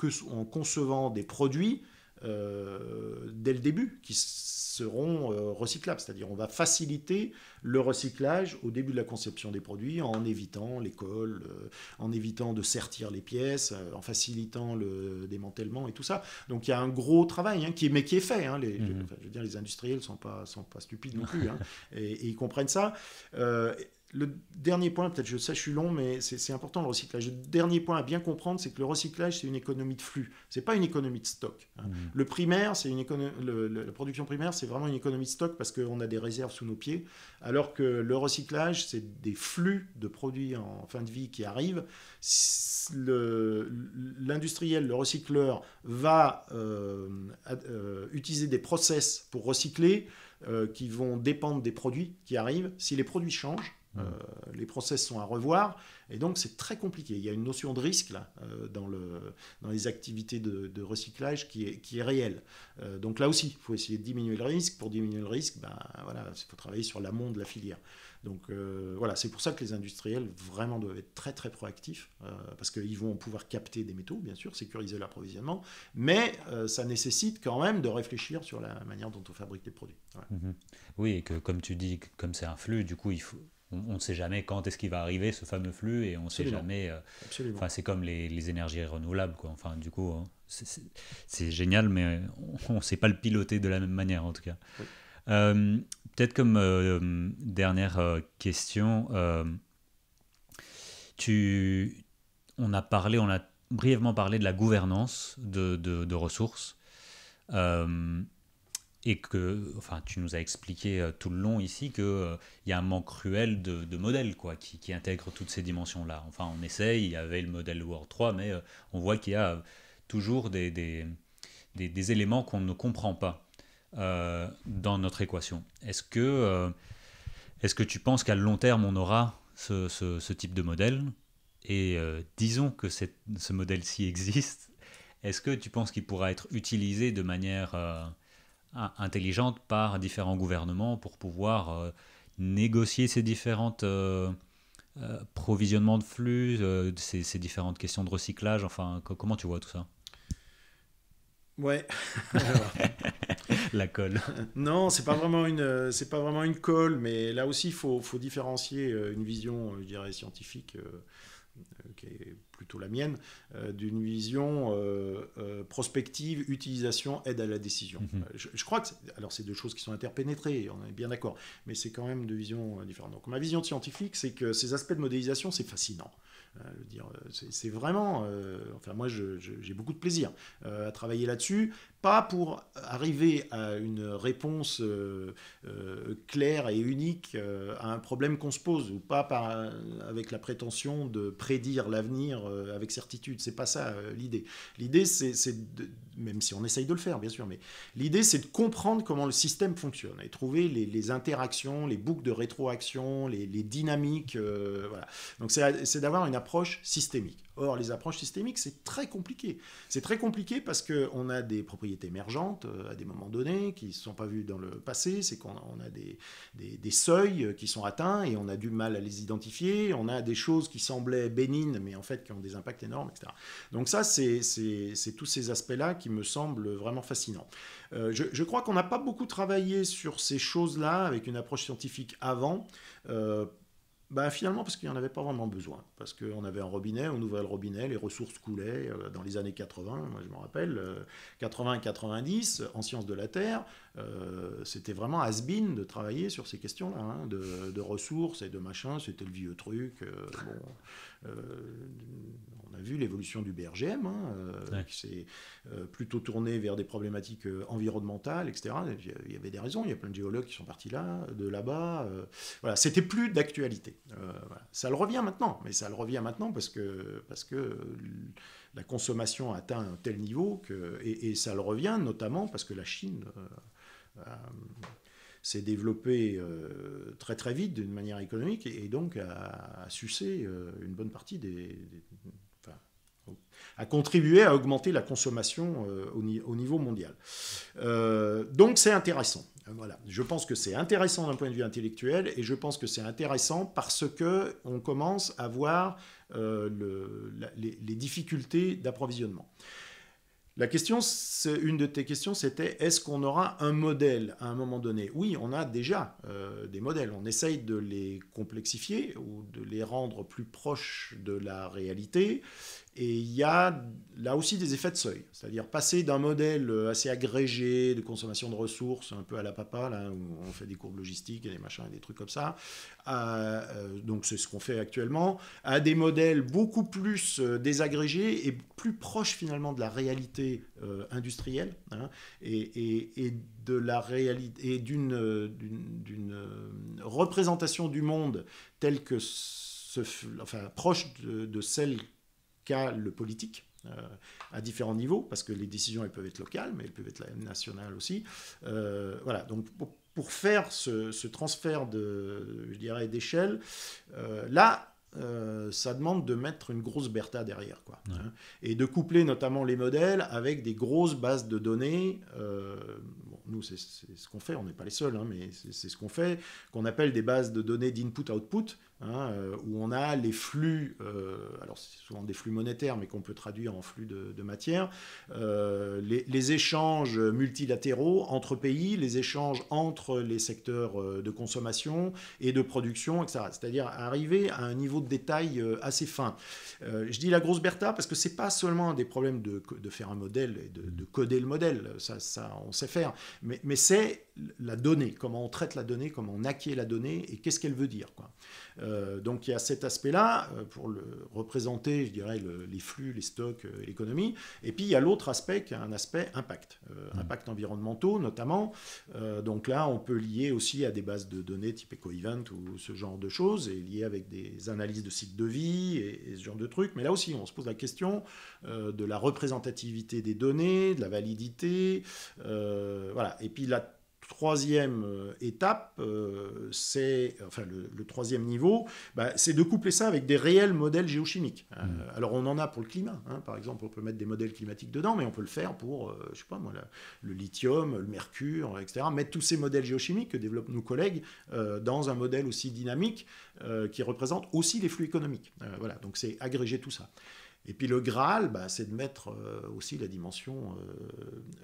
concevant des produits euh, dès le début, qui seront euh, recyclables. C'est-à-dire on va faciliter le recyclage au début de la conception des produits en évitant les cols, euh, en évitant de sertir les pièces, en facilitant le démantèlement et tout ça. Donc il y a un gros travail, hein, qui est, mais qui est fait. Hein. les, mhm. je, veux dire, les industriels ne sont pas, sont pas stupides non plus, hein, et, ils comprennent ça le dernier point, peut-être je sais, je suis long, mais c'est important le recyclage. Le dernier point à bien comprendre, c'est que le recyclage, c'est une économie de flux. C'est pas une économie de stock. Hein. Mmh. Le primaire, c'est une la production primaire, c'est vraiment une économie de stock parce qu'on a des réserves sous nos pieds, alors que le recyclage, c'est des flux de produits en fin de vie qui arrivent. L'industriel, le, recycleur, va euh, euh, utiliser des process pour recycler. Euh, qui vont dépendre des produits qui arrivent. Si les produits changent, euh, les process sont à revoir et donc c'est très compliqué. Il y a une notion de risque là, euh, dans, le, dans les activités de, recyclage qui est, qui est réelle. Euh, donc là aussi, il faut essayer de diminuer le risque. Pour diminuer le risque, ben, voilà, il faut travailler sur l'amont de la filière. Donc voilà, c'est pour ça que les industriels vraiment doivent être très très proactifs parce qu'ils vont pouvoir capter des métaux, bien sûr, sécuriser l'approvisionnement, mais ça nécessite quand même de réfléchir sur la manière dont on fabrique les produits. Mhm. Oui, et que comme tu dis, comme c'est un flux, du coup, il faut on ne sait jamais quand est-ce qu'il va arriver ce fameux flux et on ne sait jamais. Euh, enfin, c'est comme les, énergies renouvelables, quoi. Enfin, du coup, hein, c'est génial, mais on ne sait pas le piloter de la même manière, en tout cas. Euh, peut-être comme euh, dernière question, tu, on a parlé, on a brièvement parlé de la gouvernance de, de, de ressources et que, enfin, tu nous as expliqué euh, tout le long ici qu'il euh, y a un manque cruel de, modèles quoi, qui, intègrent toutes ces dimensions-là. Enfin, on essaye, il y avait le modèle World 3, mais euh, on voit qu'il y a toujours des, des, éléments qu'on ne comprend pas dans notre équation. Est-ce que, est que tu penses qu'à long terme, on aura ce, type de modèle Et disons que ce modèle-ci existe, est-ce que tu penses qu'il pourra être utilisé de manière intelligente par différents gouvernements pour pouvoir euh, négocier ces différentes euh, euh, provisionnements de flux, ces, différentes questions de recyclage. Enfin, comment tu vois tout ça Ouais. la colle. Non, c'est pas vraiment une, pas vraiment une colle, mais là aussi, il faut, faut, différencier une vision, je dirais, scientifique euh, qui est plutôt la mienne, euh, d'une vision euh, prospective, utilisation, aide à la décision. Mhm. Je, crois que, alors c'est deux choses qui sont interpénétrées, on est bien d'accord, mais c'est quand même deux visions différentes. Donc ma vision scientifique, c'est que ces aspects de modélisation, c'est fascinant. C'est vraiment, enfin moi j'ai beaucoup de plaisir à travailler là-dessus pas pour arriver à une réponse euh, euh, claire et unique euh, à un problème qu'on se pose, ou pas par, avec la prétention de prédire l'avenir avec certitude. C'est pas ça l'idée. L'idée, c'est, même si on essaye de le faire, bien sûr, mais l'idée, c'est de comprendre comment le système fonctionne et trouver les, interactions, les boucles de rétroaction, les, les dynamiques. voilà. Donc, c'est d'avoir une approche systémique. Or, les approches systémiques, c'est très compliqué. C'est très compliqué parce qu'on a des propriétés émergentes euh, à des moments donnés qui ne sont pas vues dans le passé, c'est qu'on a des, seuils euh, qui sont atteints et on a du mal à les identifier, on a des choses qui semblaient bénignes mais en fait qui ont des impacts énormes, etc. Donc ça, c'est tous ces aspects-là qui me semblent vraiment fascinants. Euh, je, crois qu'on n'a pas beaucoup travaillé sur ces choses-là avec une approche scientifique avant. Euh, bah, finalement, parce qu'il n'y en avait pas vraiment besoin. Parce qu'on avait un robinet, on ouvrait le robinet, les ressources coulaient. Euh, dans les années 80, moi je me rappelle, 80-90, euh, en sciences de la Terre, euh, c'était vraiment has-been de travailler sur ces questions-là, hein, de, ressources et de machin C'était le vieux truc. bon, on a vu l'évolution du BRGM, hein, qui s'est plutôt tourné vers des problématiques environnementales, etc. Il y avait des raisons, il y a plein de géologues qui sont partis là, de là-bas. voilà, c'était plus d'actualité. Euh, ça le revient maintenant, mais ça le revient maintenant parce que, parce que la consommation a atteint un tel niveau que, et, ça le revient notamment parce que la Chine euh, euh, s'est développée très très vite d'une manière économique et, donc a, sucer une bonne partie des, a contribué à augmenter la consommation au, niveau mondial. donc c'est intéressant. Je pense que c'est intéressant d'un point de vue intellectuel et je pense que c'est intéressant parce que on commence à voir euh, les, difficultés d'approvisionnement. La question, une de tes questions, c'était est-ce qu'on aura un modèle à un moment donné Oui, on a déjà euh, des modèles. On essaye de les complexifier ou de les rendre plus proches de la réalité. Et il y a là aussi des effets de seuil, c'est-à-dire passer d'un modèle assez agrégé de consommation de ressources, un peu à la papa, là, où on fait des courbes logistiques et des machins et des trucs comme ça, euh, donc c'est ce qu'on fait actuellement, à des modèles beaucoup plus euh, désagrégés et plus proches finalement de la réalité euh, industrielle hein, et, de la réalité et d'une, d'une représentation du monde telle que ce, enfin, proche de, de celle le politique euh, à différents niveaux, parce que les décisions, elles peuvent être locales, mais elles peuvent être nationales aussi. Euh, voilà, donc pour, faire ce, transfert de, je dirais, d'échelle, euh, là, ça demande de mettre une grosse berta derrière, quoi. Hein, et de coupler notamment les modèles avec des grosses bases de données. nous, c'est ce qu'on fait, on n'est pas les seuls, hein, mais c'est ce qu'on fait, qu'on appelle des bases de données d'input-output Hein, euh, où on a les flux, euh, alors c'est souvent des flux monétaires, mais qu'on peut traduire en flux de, matière, euh, les, échanges multilatéraux entre pays, les échanges entre les secteurs de consommation et de production, etc. C'est-à-dire arriver à un niveau de détail assez fin. je dis la grosse Bertha parce que c'est pas seulement des problèmes de, faire un modèle et de, coder le modèle, ça, on sait faire, mais, mais c'est la donnée, comment on traite la donnée, comment on acquiert la donnée et qu'est-ce qu'elle veut dire. Quoi. Euh, donc il y a cet aspect-là euh, pour le représenter, je dirais, les flux, les stocks euh, l'économie. Et puis il y a l'autre aspect qui est un aspect impact, mmh. impact environnementaux notamment. donc là, on peut lier aussi à des bases de données type EcoEvent ou ce genre de choses, et lier avec des analyses de cycle de vie et, et, ce genre de trucs. Mais là aussi, on se pose la question de la représentativité des données, de la validité. voilà. Et puis là, troisième euh, étape, euh, c'est enfin le, troisième niveau, bah, c'est de coupler ça avec des réels modèles géochimiques. Euh, mm. alors on en a pour le climat, hein. par exemple, on peut mettre des modèles climatiques dedans, mais on peut le faire pour, je sais pas moi, le lithium, le mercure, etc. Mettre tous ces modèles géochimiques que développent nos collègues dans un modèle aussi dynamique qui représente aussi les flux économiques. voilà, donc c'est agréger tout ça. Et puis le Graal, bah, c'est de mettre euh, aussi la dimension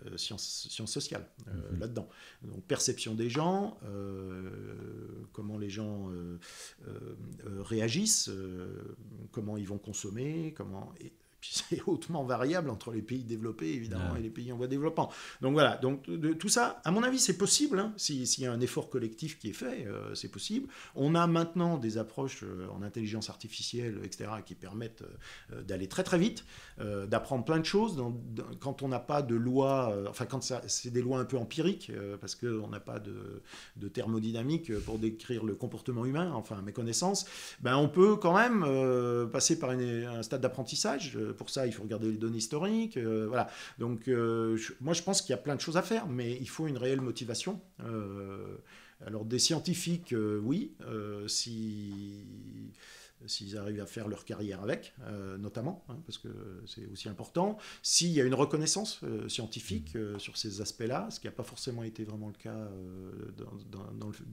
euh, euh, science, sociale mhm. là-dedans. Donc perception des gens, comment les gens réagissent, comment ils vont consommer, comment... c'est hautement variable entre les pays développés, évidemment, et les pays en voie de développement. Donc voilà, donc de, tout ça, à mon avis, c'est possible. Hein. S'il y a un effort collectif qui est fait, euh, c'est possible. On a maintenant des approches euh, en intelligence artificielle, etc., qui permettent euh, d'aller très très vite, d'apprendre plein de choses. quand on n'a pas de loi, enfin, quand c'est des lois un peu empiriques, parce qu'on n'a pas de, thermodynamique pour décrire le comportement humain, enfin, mes connaissances, ben on peut quand même passer par un stade d'apprentissage pour ça, il faut regarder les données historiques. Euh, voilà. Donc, euh, moi, je pense qu'il y a plein de choses à faire, mais il faut une réelle motivation. Euh, alors, des scientifiques, oui. si s'ils arrivent à faire leur carrière avec, euh, notamment, hein, parce que c'est aussi important. S'il y a une reconnaissance euh, scientifique mm-hmm. euh, sur ces aspects-là, ce qui n'a pas forcément été vraiment le cas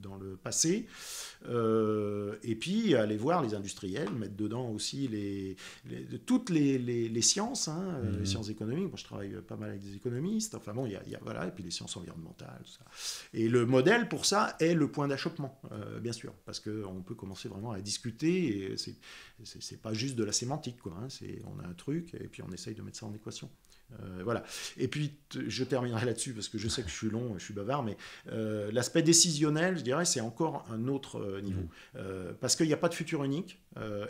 dans, le, passé. et puis, aller voir les industriels, mettre dedans aussi les, toutes les, sciences, hein, les mm-hmm. sciences économiques. Moi, je travaille pas mal avec des économistes. Enfin bon, il y, a, voilà, et puis les sciences environnementales, tout ça. Et le modèle pour ça est le point d'achoppement, bien sûr, parce qu'on peut commencer vraiment à discuter. Et c'est pas juste de la sémantique, quoi. Hein. On a un truc et puis on essaye de mettre ça en équation. Euh, voilà. Et puis, je terminerai là-dessus parce que je sais que je suis long, je suis bavard, mais euh, l'aspect décisionnel, je dirais, c'est encore un autre euh, niveau. Mm. parce qu'il n'y a pas de futur unique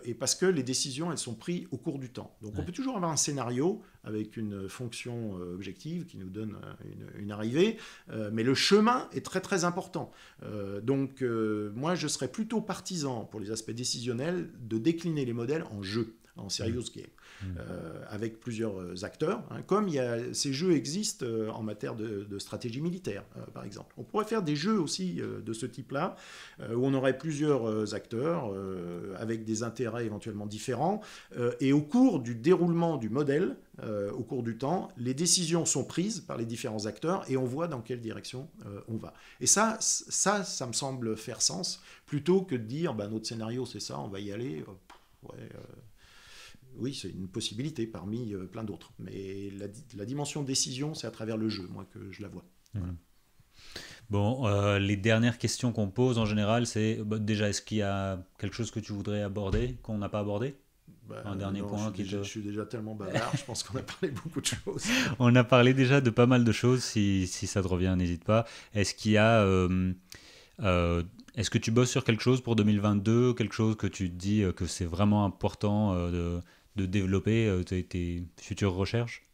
et parce que les décisions, elles sont prises au cours du temps. Donc, on peut toujours avoir un scénario avec une fonction objective qui nous donne une, une arrivée, mais le chemin est très très important. donc, moi, je serais plutôt partisan pour les aspects décisionnels de décliner les modèles en jeu, en serious mm. game. Mmh. Euh, avec plusieurs euh, acteurs, hein. comme il ces jeux existent euh, en matière de, stratégie militaire, par exemple. On pourrait faire des jeux aussi de ce type-là, où on aurait plusieurs acteurs avec des intérêts éventuellement différents, et au cours du déroulement du modèle, au cours du temps, les décisions sont prises par les différents acteurs et on voit dans quelle direction on va. Et ça, ça, ça me semble faire sens plutôt que de dire ben, notre scénario c'est ça, on va y aller. Ouais, oui, c'est une possibilité parmi euh, plein d'autres. Mais la, dimension décision, c'est à travers le jeu, moi, que je la vois. Mmh. Bon, euh, les dernières questions qu'on pose en général, c'est bah, déjà, est-ce qu'il y a quelque chose que tu voudrais aborder, qu'on n'a pas abordé bah, un dernier point je suis, déjà, te... je suis déjà tellement bavard, je pense qu'on a parlé beaucoup de choses. On a parlé déjà de pas mal de choses, si, ça te revient, n'hésite pas. Est-ce qu'il y a. Euh, est-ce que tu bosses sur quelque chose pour 2022, quelque chose que tu dis que c'est vraiment important de de développer euh, tes, futures recherches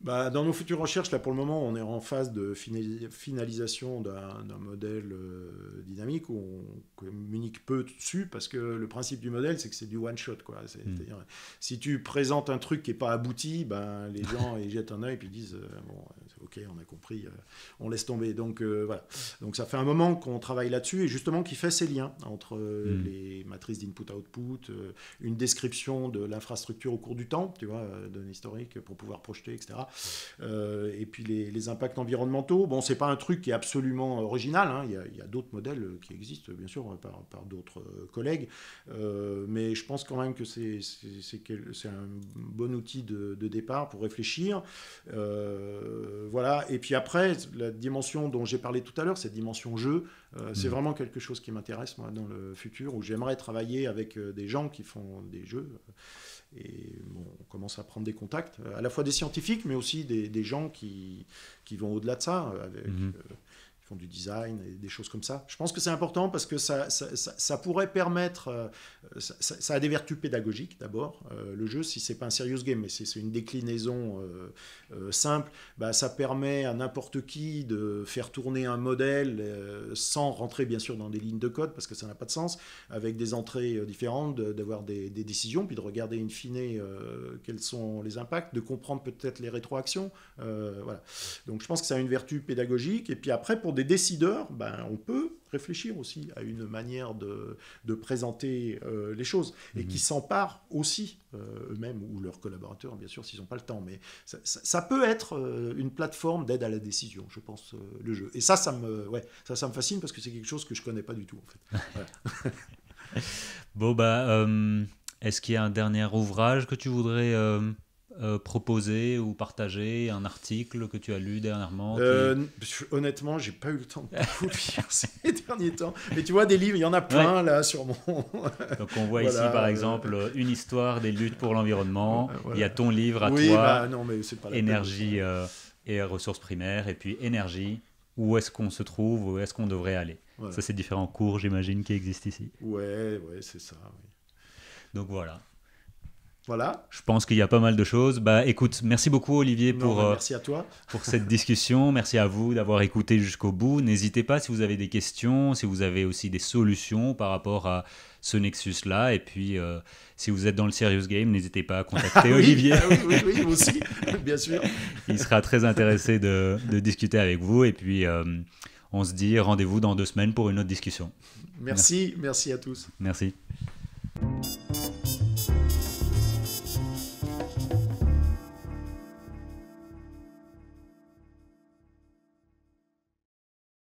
bah, dans nos futures recherches, là pour le moment, on est en phase de finalisation d'un modèle euh, dynamique où on communique peu dessus parce que le principe du modèle, c'est que c'est du one shot. Quoi. Hmm. C'est-à-dire, si tu présentes un truc qui n'est pas abouti, ben, les gens ils jettent un œil et puis disent euh, bon, ok, on a compris, euh, on laisse tomber. Donc euh, voilà. Donc ça fait un moment qu'on travaille là-dessus et justement qui fait ces liens entre euh, hmm. les matrices d'input-output, une description de l'infrastructure au cours du temps, tu vois, d'un historique pour pouvoir projeter, etc. et puis les, impacts environnementaux. Bon, c'est pas un truc qui est absolument original. Hein. Il y a, d'autres modèles qui existent, bien sûr, par, d'autres collègues. mais je pense quand même que c'est un bon outil de, départ pour réfléchir. Euh, voilà. Et puis après, la dimension dont j'ai parlé tout à l'heure, cette dimension jeu, euh, c'est mm. vraiment quelque chose qui m'intéresse moi dans le futur, où j'aimerais travailler avec euh, des gens qui font des jeux. Et on commence à prendre des contacts, euh, à la fois des scientifiques, mais aussi des, gens qui, qui vont au-delà de ça. Avec, mm-hmm du design et des choses comme ça. Je pense que c'est important parce que ça, ça, pourrait permettre, euh, ça, a des vertus pédagogiques d'abord. Euh, le jeu, si c'est pas un serious game, mais c'est une déclinaison euh, simple, bah, ça permet à n'importe qui de faire tourner un modèle sans rentrer bien sûr dans des lignes de code parce que ça n'a pas de sens, avec des entrées différentes, d'avoir des, décisions, puis de regarder in fine quels sont les impacts, de comprendre peut-être les rétroactions. voilà. Donc je pense que ça a une vertu pédagogique. Et puis après, pour des décideurs ben, on peut réfléchir aussi à une manière de, présenter euh, les choses et mhm. qui s'emparent aussi euh, eux-mêmes ou leurs collaborateurs, bien sûr, s'ils n'ont pas le temps. Mais ça, peut être euh, une plateforme d'aide à la décision, je pense, le jeu. Et ça, ça me, ouais, ça, ça me fascine parce que c'est quelque chose que je ne connais pas du tout, en fait. bon, bah, est-ce qu'il y a un dernier ouvrage que tu voudrais euh, proposer ou partager un article que tu as lu dernièrement euh, qui... Honnêtement, j'ai pas eu le temps de lire ces derniers temps. Mais tu vois, des livres, il y en a plein là sur mon. Donc on voit ici par euh. exemple une histoire des luttes pour l'environnement. Il y a ton livre à toi. Bah, non, pas la énergie et ressources primaires et puis énergie. Où est-ce qu'on se trouve Où est-ce qu'on devrait aller Ça, c'est différents cours, j'imagine, qui existent ici. Ouais, c'est ça. Donc voilà. Voilà. Je pense qu'il y a pas mal de choses. Bah, écoute, merci beaucoup Olivier pour, euh, pour cette discussion. Merci à vous d'avoir écouté jusqu'au bout. N'hésitez pas si vous avez des questions, si vous avez aussi des solutions par rapport à ce nexus-là. Et puis, euh, si vous êtes dans le Serious Game, n'hésitez pas à contacter ah Olivier. Ah aussi, bien sûr. Il sera très intéressé de, discuter avec vous. Et puis, euh, on se dit rendez-vous dans deux semaines pour une autre discussion. merci, merci à tous. Merci.